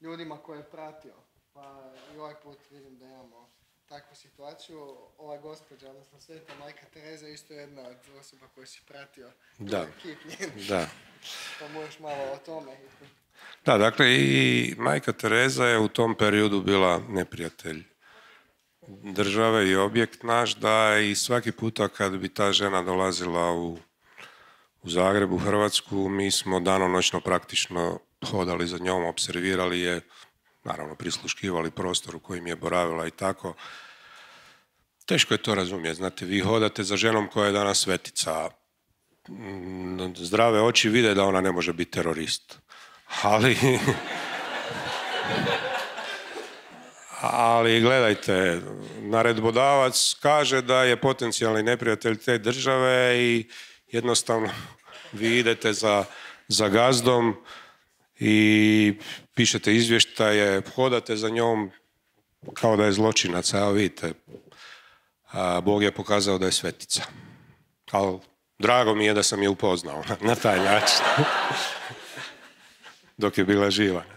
ljudima koje je pratio. Pa i ovaj put vidim da imamo takvu situaciju. Ova gospođa, odnosno sveta majka Tereza, isto je jedna od osoba koja si pratio. Da. da. Pa možeš malo o tome. Da, dakle, i majka Tereza je u tom periodu bila neprijatelj države i objekt naš da i svaki puta kad bi ta žena dolazila u, u Zagrebu, Hrvatsku, mi smo danonoćno praktično hodali za njom, observirali je, naravno prisluškivali prostor u kojim je boravila i tako. Teško je to razumjeti, znate, vi hodate za ženom koja je danas svetica. Zdrave oči vide da ona ne može biti terorist. Ali... Ali gledajte, naredbodavac kaže da je potencijalni neprijatelj te države i jednostavno vi idete za, za gazdom i pišete izvještaje, hodate za njom kao da je zločinac, a vidite, a Bog je pokazao da je svetica. Ali drago mi je da sam je upoznao na taj način. Dok je bila živa.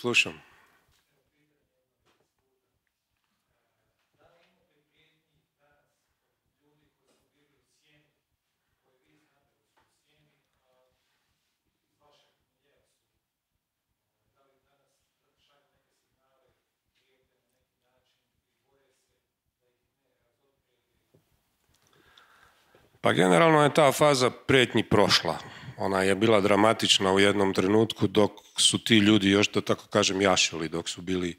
Slušam. Pa generalno je ta faza prijetnji prošla ona je bila dramatična u jednom trenutku dok su ti ljudi još da tako kažem jašili, dok su bili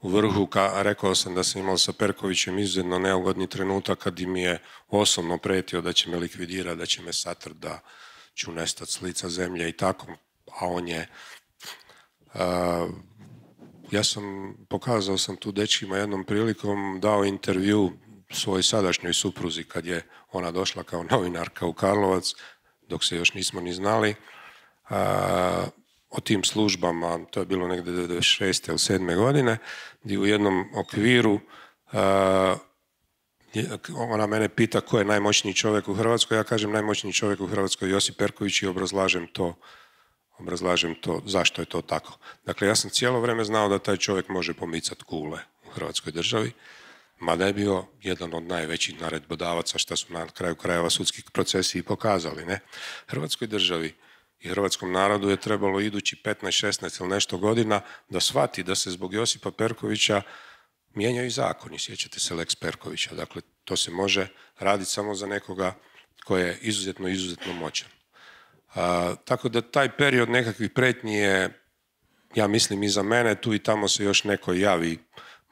u vrhu, ka, rekao sam da sam imao sa Perkovićem izuzetno neugodni trenutak kad im je osobno pretio da će me likvidirati, da će me satr, da ću nestati s lica zemlje i tako, a on je... ja sam, pokazao sam tu dečkima jednom prilikom, dao intervju svojoj sadašnjoj supruzi kad je ona došla kao novinarka u Karlovac, dok se još nismo ni znali, a, o tim službama, to je bilo negdje 96. ili 7. godine, gdje u jednom okviru ona mene pita ko je najmoćniji čovjek u Hrvatskoj, ja kažem najmoćniji čovjek u Hrvatskoj Josip Perković i obrazlažem to obrazlažem to zašto je to tako. Dakle, ja sam cijelo vrijeme znao da taj čovjek može pomicati kule u Hrvatskoj državi mada je bio jedan od najvećih naredbodavaca što su na kraju krajeva sudski procesi i pokazali. Ne? Hrvatskoj državi i hrvatskom narodu je trebalo idući 15, 16 ili nešto godina da shvati da se zbog Josipa Perkovića mijenjaju zakoni, sjećate se Lex Perkovića. Dakle, to se može raditi samo za nekoga koji je izuzetno, izuzetno moćan. tako da taj period nekakvih pretnji je, ja mislim, i za mene, tu i tamo se još neko javi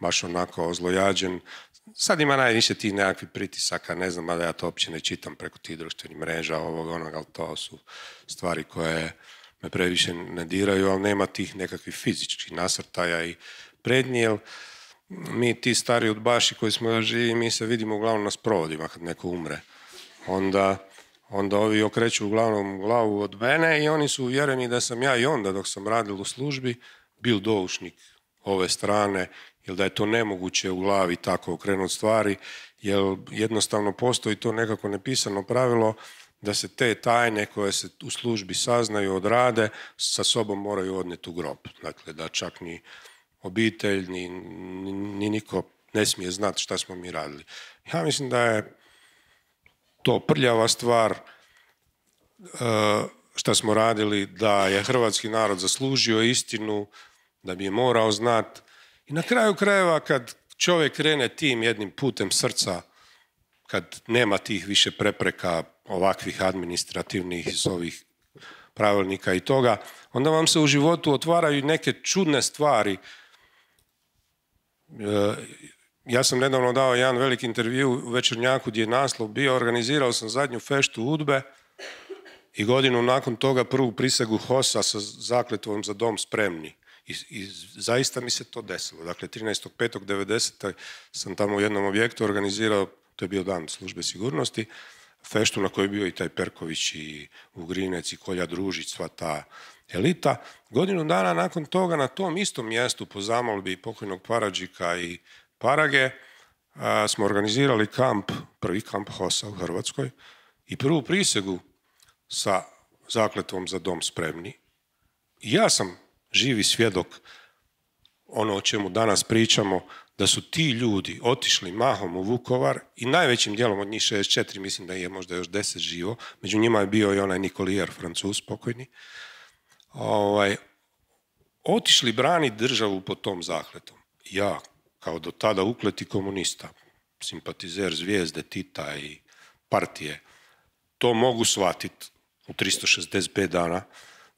baš onako ozlojađen. Sad ima najviše tih nekakvih pritisaka, ne znam, mada ja to uopće ne čitam preko tih društvenih mreža, ovoga, onog, ali to su stvari koje me previše ne diraju, ali nema tih nekakvih fizičkih nasrtaja i prednji, jer mi ti stari udbaši koji smo još živi, mi se vidimo uglavnom na sprovodima kad neko umre. Onda, onda ovi okreću uglavnom glavu od mene i oni su uvjereni da sam ja i onda dok sam radio u službi bil doušnik ove strane Jel da je to nemoguće u glavi tako okrenuti stvari, jer jednostavno postoji to nekako nepisano pravilo da se te tajne koje se u službi saznaju, odrade, sa sobom moraju odneti u grob. Dakle, da čak ni obitelj, ni, ni, ni niko ne smije znati šta smo mi radili. Ja mislim da je to prljava stvar eh, šta smo radili, da je hrvatski narod zaslužio istinu, da bi je morao znati, na kraju krajeva kad čovjek krene tim jednim putem srca, kad nema tih više prepreka ovakvih administrativnih iz ovih pravilnika i toga, onda vam se u životu otvaraju neke čudne stvari. E, ja sam nedavno dao jedan veliki intervju u Večernjaku gdje je naslov bio, organizirao sam zadnju feštu udbe i godinu nakon toga prvu prisegu Hosa sa zakletvom za dom spremni. I, zaista mi se to desilo. Dakle, 13.5.90. sam tamo u jednom objektu organizirao, to je bio dan službe sigurnosti, feštu na kojoj je bio i taj Perković i Ugrinec i Kolja Družić, sva ta elita. Godinu dana nakon toga na tom istom mjestu po zamolbi pokojnog Parađika i Parage smo organizirali kamp, prvi kamp HOSA u Hrvatskoj i prvu prisegu sa zakletvom za dom spremni. ja sam živi svjedok ono o čemu danas pričamo, da su ti ljudi otišli mahom u Vukovar i najvećim dijelom od njih 64, mislim da je možda još 10 živo, među njima je bio i onaj Nikolijer, francus pokojni, ovaj, otišli brani državu pod tom zahletom. Ja, kao do tada ukleti komunista, simpatizer zvijezde Tita i partije, to mogu shvatiti u 365 dana,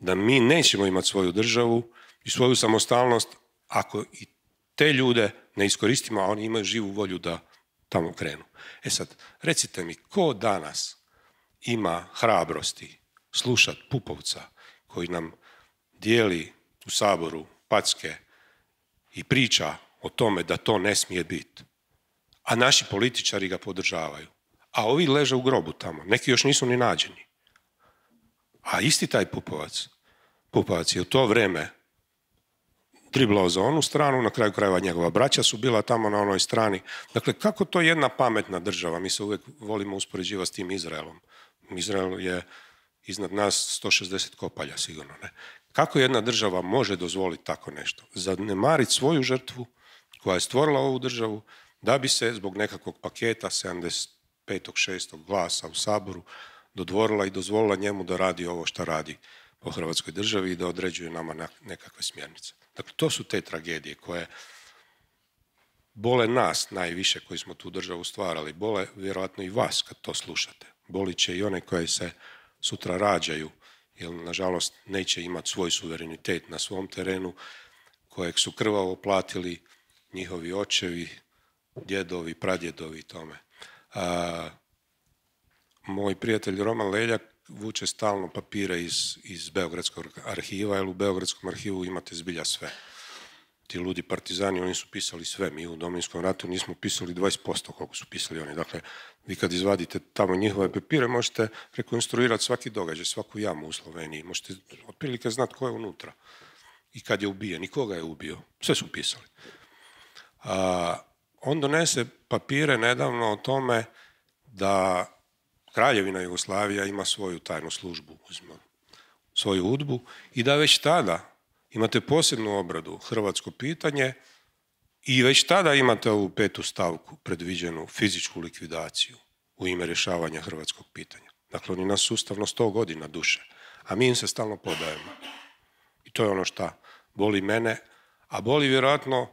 da mi nećemo imati svoju državu i svoju samostalnost ako i te ljude ne iskoristimo, a oni imaju živu volju da tamo krenu. E sad, recite mi, ko danas ima hrabrosti slušat Pupovca koji nam dijeli u saboru packe i priča o tome da to ne smije biti, a naši političari ga podržavaju, a ovi leže u grobu tamo, neki još nisu ni nađeni. A isti taj Pupovac je U to vrijeme driblao za onu stranu, na kraju krajeva njegova braća su bila tamo na onoj strani. Dakle, kako to jedna pametna država? Mi se uvijek volimo uspoređivati s tim Izraelom. Izrael je iznad nas 160 kopalja, sigurno ne. Kako jedna država može dozvoliti tako nešto? Zanemariti svoju žrtvu koja je stvorila ovu državu da bi se zbog nekakvog paketa 75. 6. glasa u Saboru dodvorila i dozvolila njemu da radi ovo što radi o Hrvatskoj državi i da određuju nama nekakve smjernice. Dakle, to su te tragedije koje bole nas najviše koji smo tu državu stvarali. Bole vjerojatno i vas kad to slušate. Boli će i one koje se sutra rađaju, jer nažalost neće imati svoj suverenitet na svom terenu, kojeg su krvavo platili njihovi očevi, djedovi, pradjedovi i tome. moj prijatelj Roman Leljak vuče stalno papire iz, iz Beogradskog arhiva, jer u Beogradskom arhivu imate zbilja sve. Ti ludi partizani, oni su pisali sve. Mi u Domovinskom ratu nismo pisali 20% koliko su pisali oni. Dakle, vi kad izvadite tamo njihove papire, možete rekonstruirati svaki događaj, svaku jamu u Sloveniji. Možete otprilike znati ko je unutra i kad je ubijen i koga je ubio. Sve su pisali. A, on donese papire nedavno o tome da Kraljevina Jugoslavija ima svoju tajnu službu, uzimam, svoju udbu, i da već tada imate posebnu obradu hrvatsko pitanje i već tada imate ovu petu stavku predviđenu fizičku likvidaciju u ime rješavanja hrvatskog pitanja. Dakle, oni nas sustavno sto godina duše, a mi im se stalno podajemo. I to je ono što boli mene, a boli vjerojatno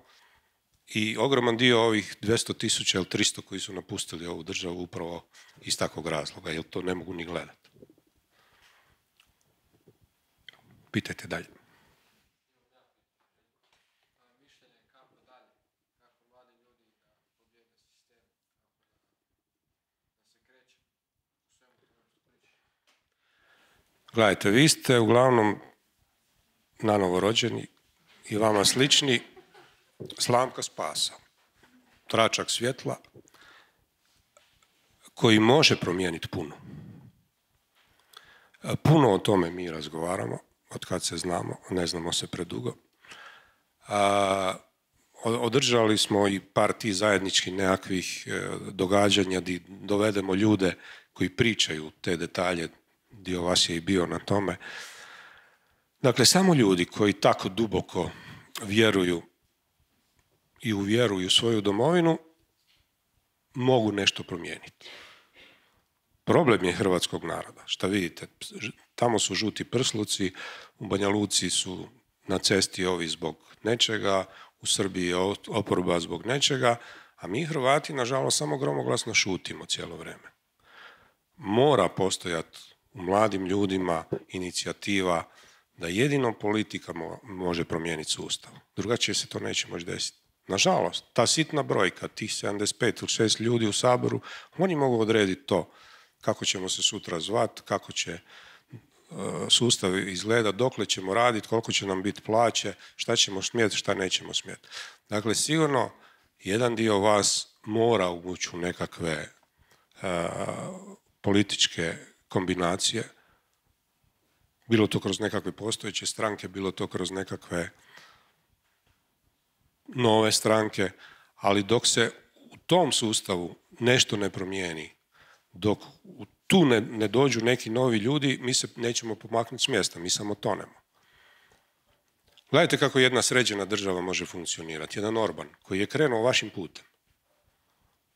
i ogroman dio ovih 200 tisuća ili 300 koji su napustili ovu državu upravo iz takvog razloga, jer to ne mogu ni gledati. Pitajte dalje. Gledajte, vi ste uglavnom nanovorođeni i vama slični slamka spasa, tračak svjetla koji može promijeniti puno. Puno o tome mi razgovaramo, od kad se znamo, ne znamo se predugo. održali smo i par tih zajedničkih nekakvih e, događanja gdje dovedemo ljude koji pričaju te detalje, dio vas je i bio na tome. Dakle, samo ljudi koji tako duboko vjeruju i u vjeru i u svoju domovinu mogu nešto promijeniti. Problem je hrvatskog naroda, šta vidite, tamo su žuti prsluci, u Banja Luci su na cesti ovi zbog nečega, u Srbiji je oporba zbog nečega, a mi Hrvati, nažalost, samo gromoglasno šutimo cijelo vrijeme. Mora postojati u mladim ljudima inicijativa da jedino politika može promijeniti sustav. Drugačije se to neće moći desiti. Nažalost, ta sitna brojka, tih 75 ili 6 ljudi u saboru, oni mogu odrediti to kako ćemo se sutra zvati, kako će e, sustav izgleda, dokle ćemo raditi, koliko će nam biti plaće, šta ćemo smjeti, šta nećemo smjet. Dakle, sigurno jedan dio vas mora ući u nekakve e, političke kombinacije, bilo to kroz nekakve postojeće stranke, bilo to kroz nekakve nove stranke, ali dok se u tom sustavu nešto ne promijeni, dok tu ne, dođu neki novi ljudi, mi se nećemo pomaknuti s mjesta, mi samo tonemo. Gledajte kako jedna sređena država može funkcionirati. Jedan Orban koji je krenuo vašim putem.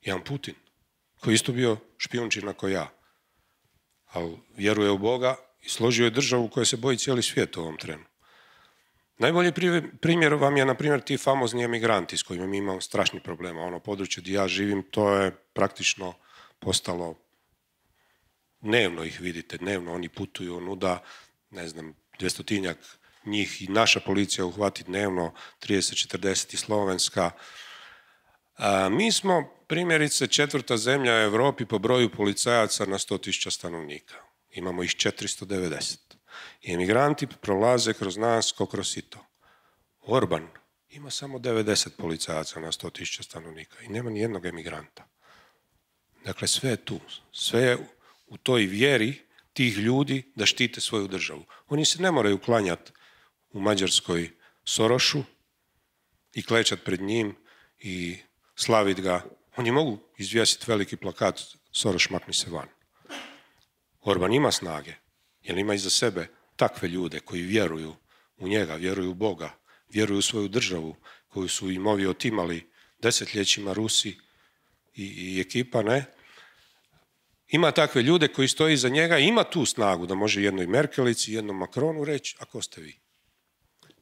Jedan Putin koji je isto bio špijunčina kao ja. Ali vjeruje u Boga i složio je državu koja se boji cijeli svijet u ovom trenu. Najbolji primjer vam je, na primjer, ti famozni emigranti s kojima mi imamo strašni problema. Ono područje gdje ja živim, to je praktično postalo dnevno ih vidite, dnevno oni putuju nuda, ne znam, dvjestotinjak njih i naša policija uhvati dnevno 30-40 i slovenska. mi smo primjerice četvrta zemlja u Europi po broju policajaca na 100.000 stanovnika. Imamo ih 490. I emigranti prolaze kroz nas ko kroz sito. Orban ima samo 90 policajaca na 100.000 stanovnika i nema ni jednog emigranta. Dakle, sve je tu. Sve je u toj vjeri tih ljudi da štite svoju državu. Oni se ne moraju klanjati u Mađarskoj Sorošu i klečat pred njim i slavit ga. Oni mogu izvijesiti veliki plakat Soroš makni se van. Orban ima snage, jer ima iza sebe takve ljude koji vjeruju u njega, vjeruju u Boga, vjeruju u svoju državu koju su im ovi otimali desetljećima Rusi i, i ekipa, ne? Ima takve ljude koji stoji iza njega i ima tu snagu da može jednoj Merkelici, jednom Makronu reći, a ko ste vi.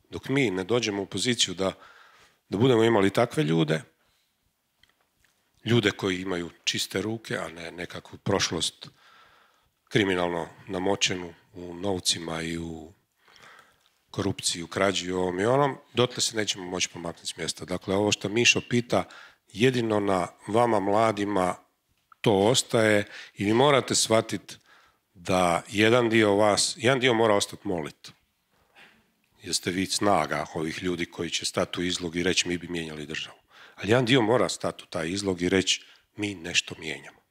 Dok mi ne dođemo u poziciju da, da budemo imali takve ljude, ljude koji imaju čiste ruke, a ne nekakvu prošlost kriminalno namočenu u novcima i u korupciji, u krađi i ovom i onom, dotle se nećemo moći pomaknuti s mjesta. Dakle, ovo što Mišo pita, jedino na vama mladima to ostaje i vi morate shvatiti da jedan dio vas, jedan dio mora ostati molit. Jeste vi snaga ovih ljudi koji će stati u izlog i reći mi bi mijenjali državu. Ali jedan dio mora stati u taj izlog i reći mi nešto mijenjamo.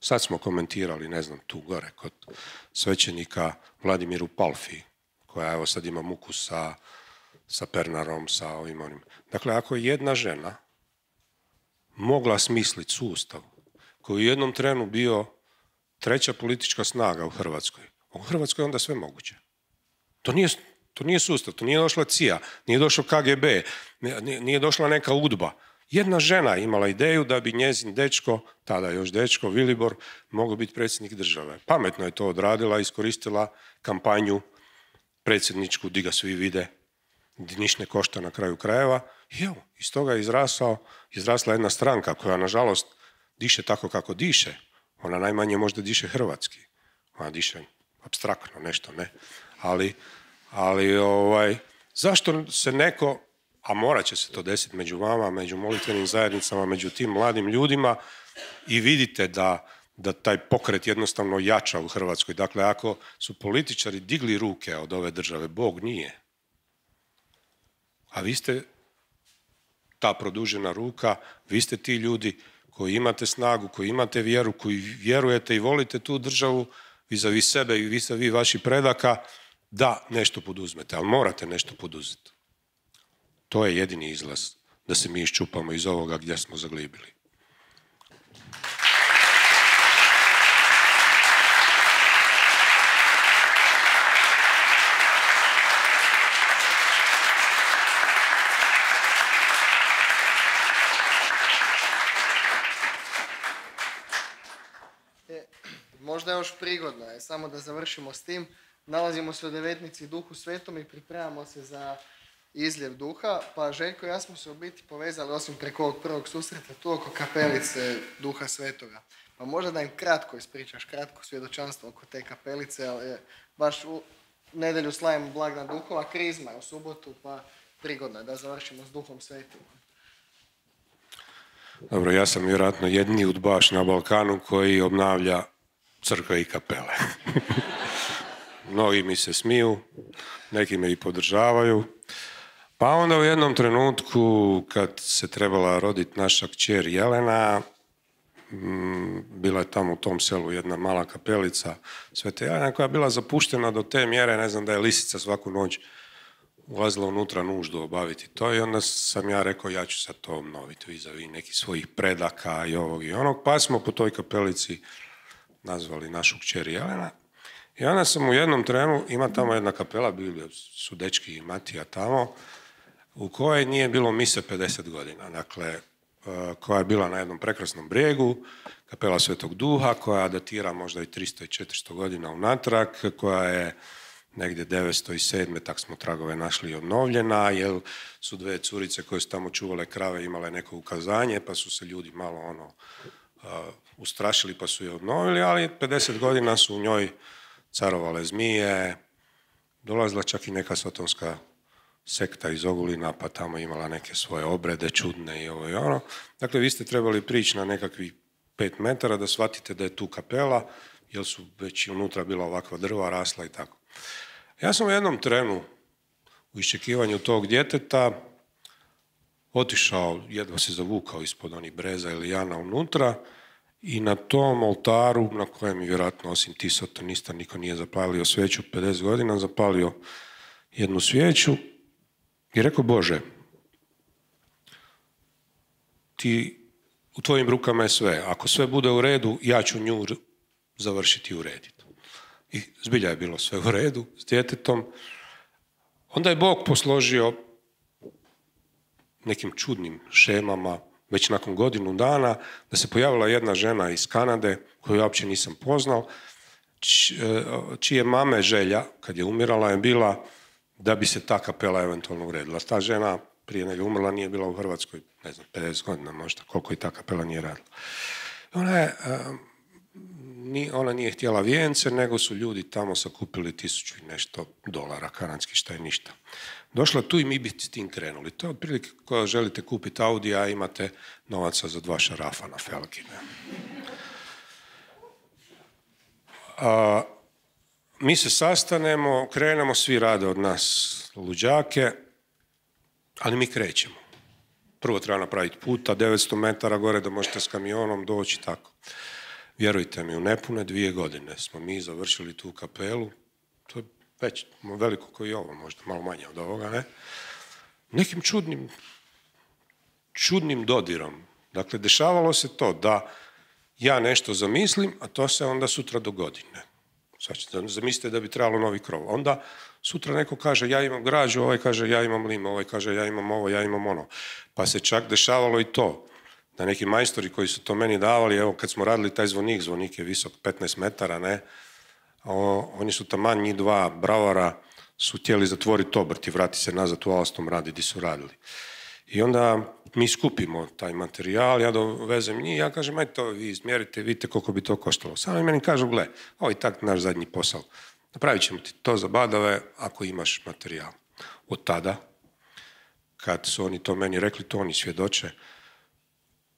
Sad smo komentirali, ne znam, tu gore kod svećenika Vladimiru Palfi, koja evo sad ima muku sa, sa Pernarom, sa ovim onim. Dakle, ako je jedna žena mogla smisliti sustav koji je u jednom trenu bio treća politička snaga u Hrvatskoj, u Hrvatskoj je onda sve moguće. To nije, to nije sustav, to nije došla CIA, nije došao KGB, nije došla neka udba. Jedna žena imala ideju da bi njezin dečko, tada još dečko, Vilibor, mogao biti predsjednik države. Pametno je to odradila, iskoristila kampanju predsjedničku, di ga svi vide, di niš ne košta na kraju krajeva. I evo, iz toga je izrasla jedna stranka koja, nažalost, diše tako kako diše. Ona najmanje možda diše hrvatski. Ona diše abstraktno nešto, ne? Ali, ali ovaj, zašto se neko a morat će se to desiti među vama, među molitvenim zajednicama, među tim mladim ljudima i vidite da, da taj pokret jednostavno jača u Hrvatskoj. Dakle, ako su političari digli ruke od ove države, Bog nije. A vi ste ta produžena ruka, vi ste ti ljudi koji imate snagu, koji imate vjeru, koji vjerujete i volite tu državu vis za vi sebe i vis vi vaših predaka, da nešto poduzmete, ali morate nešto poduzeti. To je jedini izlaz da se mi iščupamo iz ovoga gdje smo zaglibili. E, možda je još prigodno e, samo da završimo s tim. Nalazimo se u devetnici Duhu Svetom i pripremamo se za izljev duha, pa Željko i ja smo se u biti povezali osim preko ovog prvog susreta tu oko kapelice Duha Svetoga. Pa možda da im kratko ispričaš, kratko svjedočanstvo oko te kapelice, ali je baš u nedelju slajem blagdan duhova, krizma je u subotu, pa prigodno je da završimo s Duhom Svetim. Dobro, ja sam vjerojatno jedni udbaš na Balkanu koji obnavlja crkve i kapele. Mnogi mi se smiju, neki me i podržavaju. Pa onda u jednom trenutku kad se trebala roditi naša kćer Jelena, mm, bila je tamo u tom selu jedna mala kapelica Svete Jelena koja je bila zapuštena do te mjere, ne znam da je lisica svaku noć ulazila unutra nuždu obaviti to i onda sam ja rekao ja ću sad to obnoviti vizavi nekih svojih predaka i ovog i onog, pa smo po toj kapelici nazvali našu kćer Jelena. I onda sam u jednom trenu, ima tamo jedna kapela, bili su dečki i Matija tamo, u kojoj nije bilo mise 50 godina. Dakle, e, koja je bila na jednom prekrasnom brijegu, kapela Svetog Duha, koja datira možda i 300 i 400 godina unatrag, koja je negdje 907. tak smo tragove našli i obnovljena, jer su dve curice koje su tamo čuvale krave imale neko ukazanje, pa su se ljudi malo ono e, ustrašili pa su je obnovili, ali 50 godina su u njoj carovale zmije, dolazila čak i neka sotonska sekta iz Ogulina, pa tamo imala neke svoje obrede, čudne i ovo i ono. Dakle, vi ste trebali prići na nekakvih pet metara da shvatite da je tu kapela, jer su već unutra bila ovakva drva, rasla i tako. Ja sam u jednom trenu u iščekivanju tog djeteta otišao, jedva se zavukao ispod onih breza ili jana unutra i na tom oltaru, na kojem je vjerojatno osim ti satanista niko nije zapalio sveću 50 godina, zapalio jednu svijeću i rekao, Bože, ti u tvojim rukama je sve. Ako sve bude u redu, ja ću nju završiti i urediti. I zbilja je bilo sve u redu s djetetom. Onda je Bog posložio nekim čudnim šemama, već nakon godinu dana, da se pojavila jedna žena iz Kanade, koju ja uopće nisam poznao, e, čije mame želja, kad je umirala, je bila da bi se ta kapela eventualno uredila. Ta žena prije nego je umrla nije bila u Hrvatskoj, ne znam, 50 godina možda, koliko i ta kapela nije radila. Ona, je, ona nije htjela vijence, nego su ljudi tamo sakupili tisuću i nešto dolara, kanadski šta je ništa. Došla tu i mi bi s tim krenuli. To je otprilike koja želite kupiti Audi, a imate novaca za dva šarafa na Felgine. A, mi se sastanemo, krenemo, svi rade od nas luđake, ali mi krećemo. Prvo treba napraviti puta, 900 metara gore da možete s kamionom doći, tako. Vjerujte mi, u nepune dvije godine smo mi završili tu kapelu, to je već veliko koji je ovo, možda malo manje od ovoga, ne? Nekim čudnim, čudnim dodirom. Dakle, dešavalo se to da ja nešto zamislim, a to se onda sutra dogodi, Sad ćete zamislite da bi trebalo novi krov. Onda sutra neko kaže ja imam građu, ovaj kaže ja imam limu, ovaj kaže ja imam ovo, ja imam ono. Pa se čak dešavalo i to da neki majstori koji su to meni davali, evo kad smo radili taj zvonik, zvonik je visok 15 metara, ne, oni su taman njih dva bravara su htjeli zatvoriti obrt i vrati se nazad u alastom radi gdje su radili. I onda mi skupimo taj materijal, ja dovezem njih, ja kažem, ajde to vi izmjerite, vidite koliko bi to koštalo. Samo meni kažu, gle, ovo je tak naš zadnji posao. Napravit ćemo ti to za badave ako imaš materijal. Od tada, kad su oni to meni rekli, to oni svjedoče,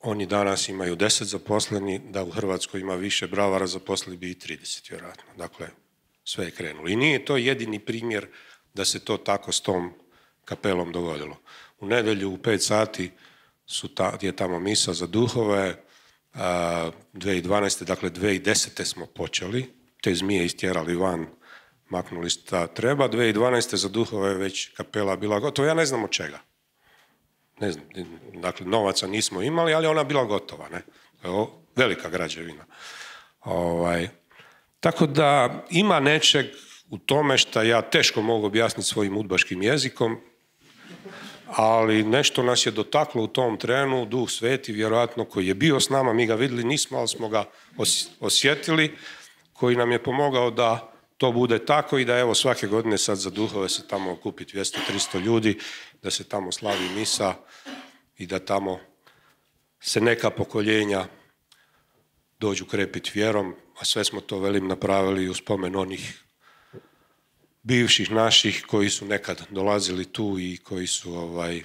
oni danas imaju deset zaposleni, da u Hrvatskoj ima više bravara, zaposleni bi i 30, vjerojatno. Dakle, sve je krenulo. I nije to jedini primjer da se to tako s tom kapelom dogodilo. U nedjelju u pet sati su ta, je tamo misa za duhove. A, 2012. dakle 2010. smo počeli. Te zmije istjerali van, maknuli šta treba. 2012. za duhove je već kapela bila gotova. Ja ne znam od čega. Ne znam, dakle novaca nismo imali, ali ona bila gotova. Ne? velika građevina. Ovaj, tako da ima nečeg u tome što ja teško mogu objasniti svojim udbaškim jezikom, ali nešto nas je dotaklo u tom trenu, duh sveti vjerojatno koji je bio s nama, mi ga vidjeli nismo, ali smo ga osjetili, koji nam je pomogao da to bude tako i da evo svake godine sad za duhove se tamo okupi 200-300 ljudi, da se tamo slavi misa i da tamo se neka pokoljenja dođu krepiti vjerom, a sve smo to velim napravili u spomen onih bivših naših koji su nekad dolazili tu i koji su ovaj,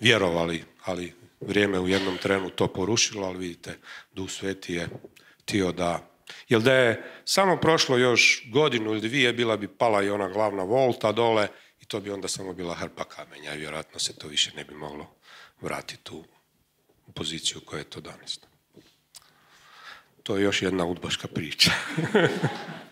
vjerovali, ali vrijeme u jednom trenu to porušilo, ali vidite, Duh Sveti je tio da... Jer da je samo prošlo još godinu ili dvije, bila bi pala i ona glavna volta dole i to bi onda samo bila hrpa kamenja i vjerojatno se to više ne bi moglo vratiti u poziciju koja je to danas. To je još jedna udbaška priča.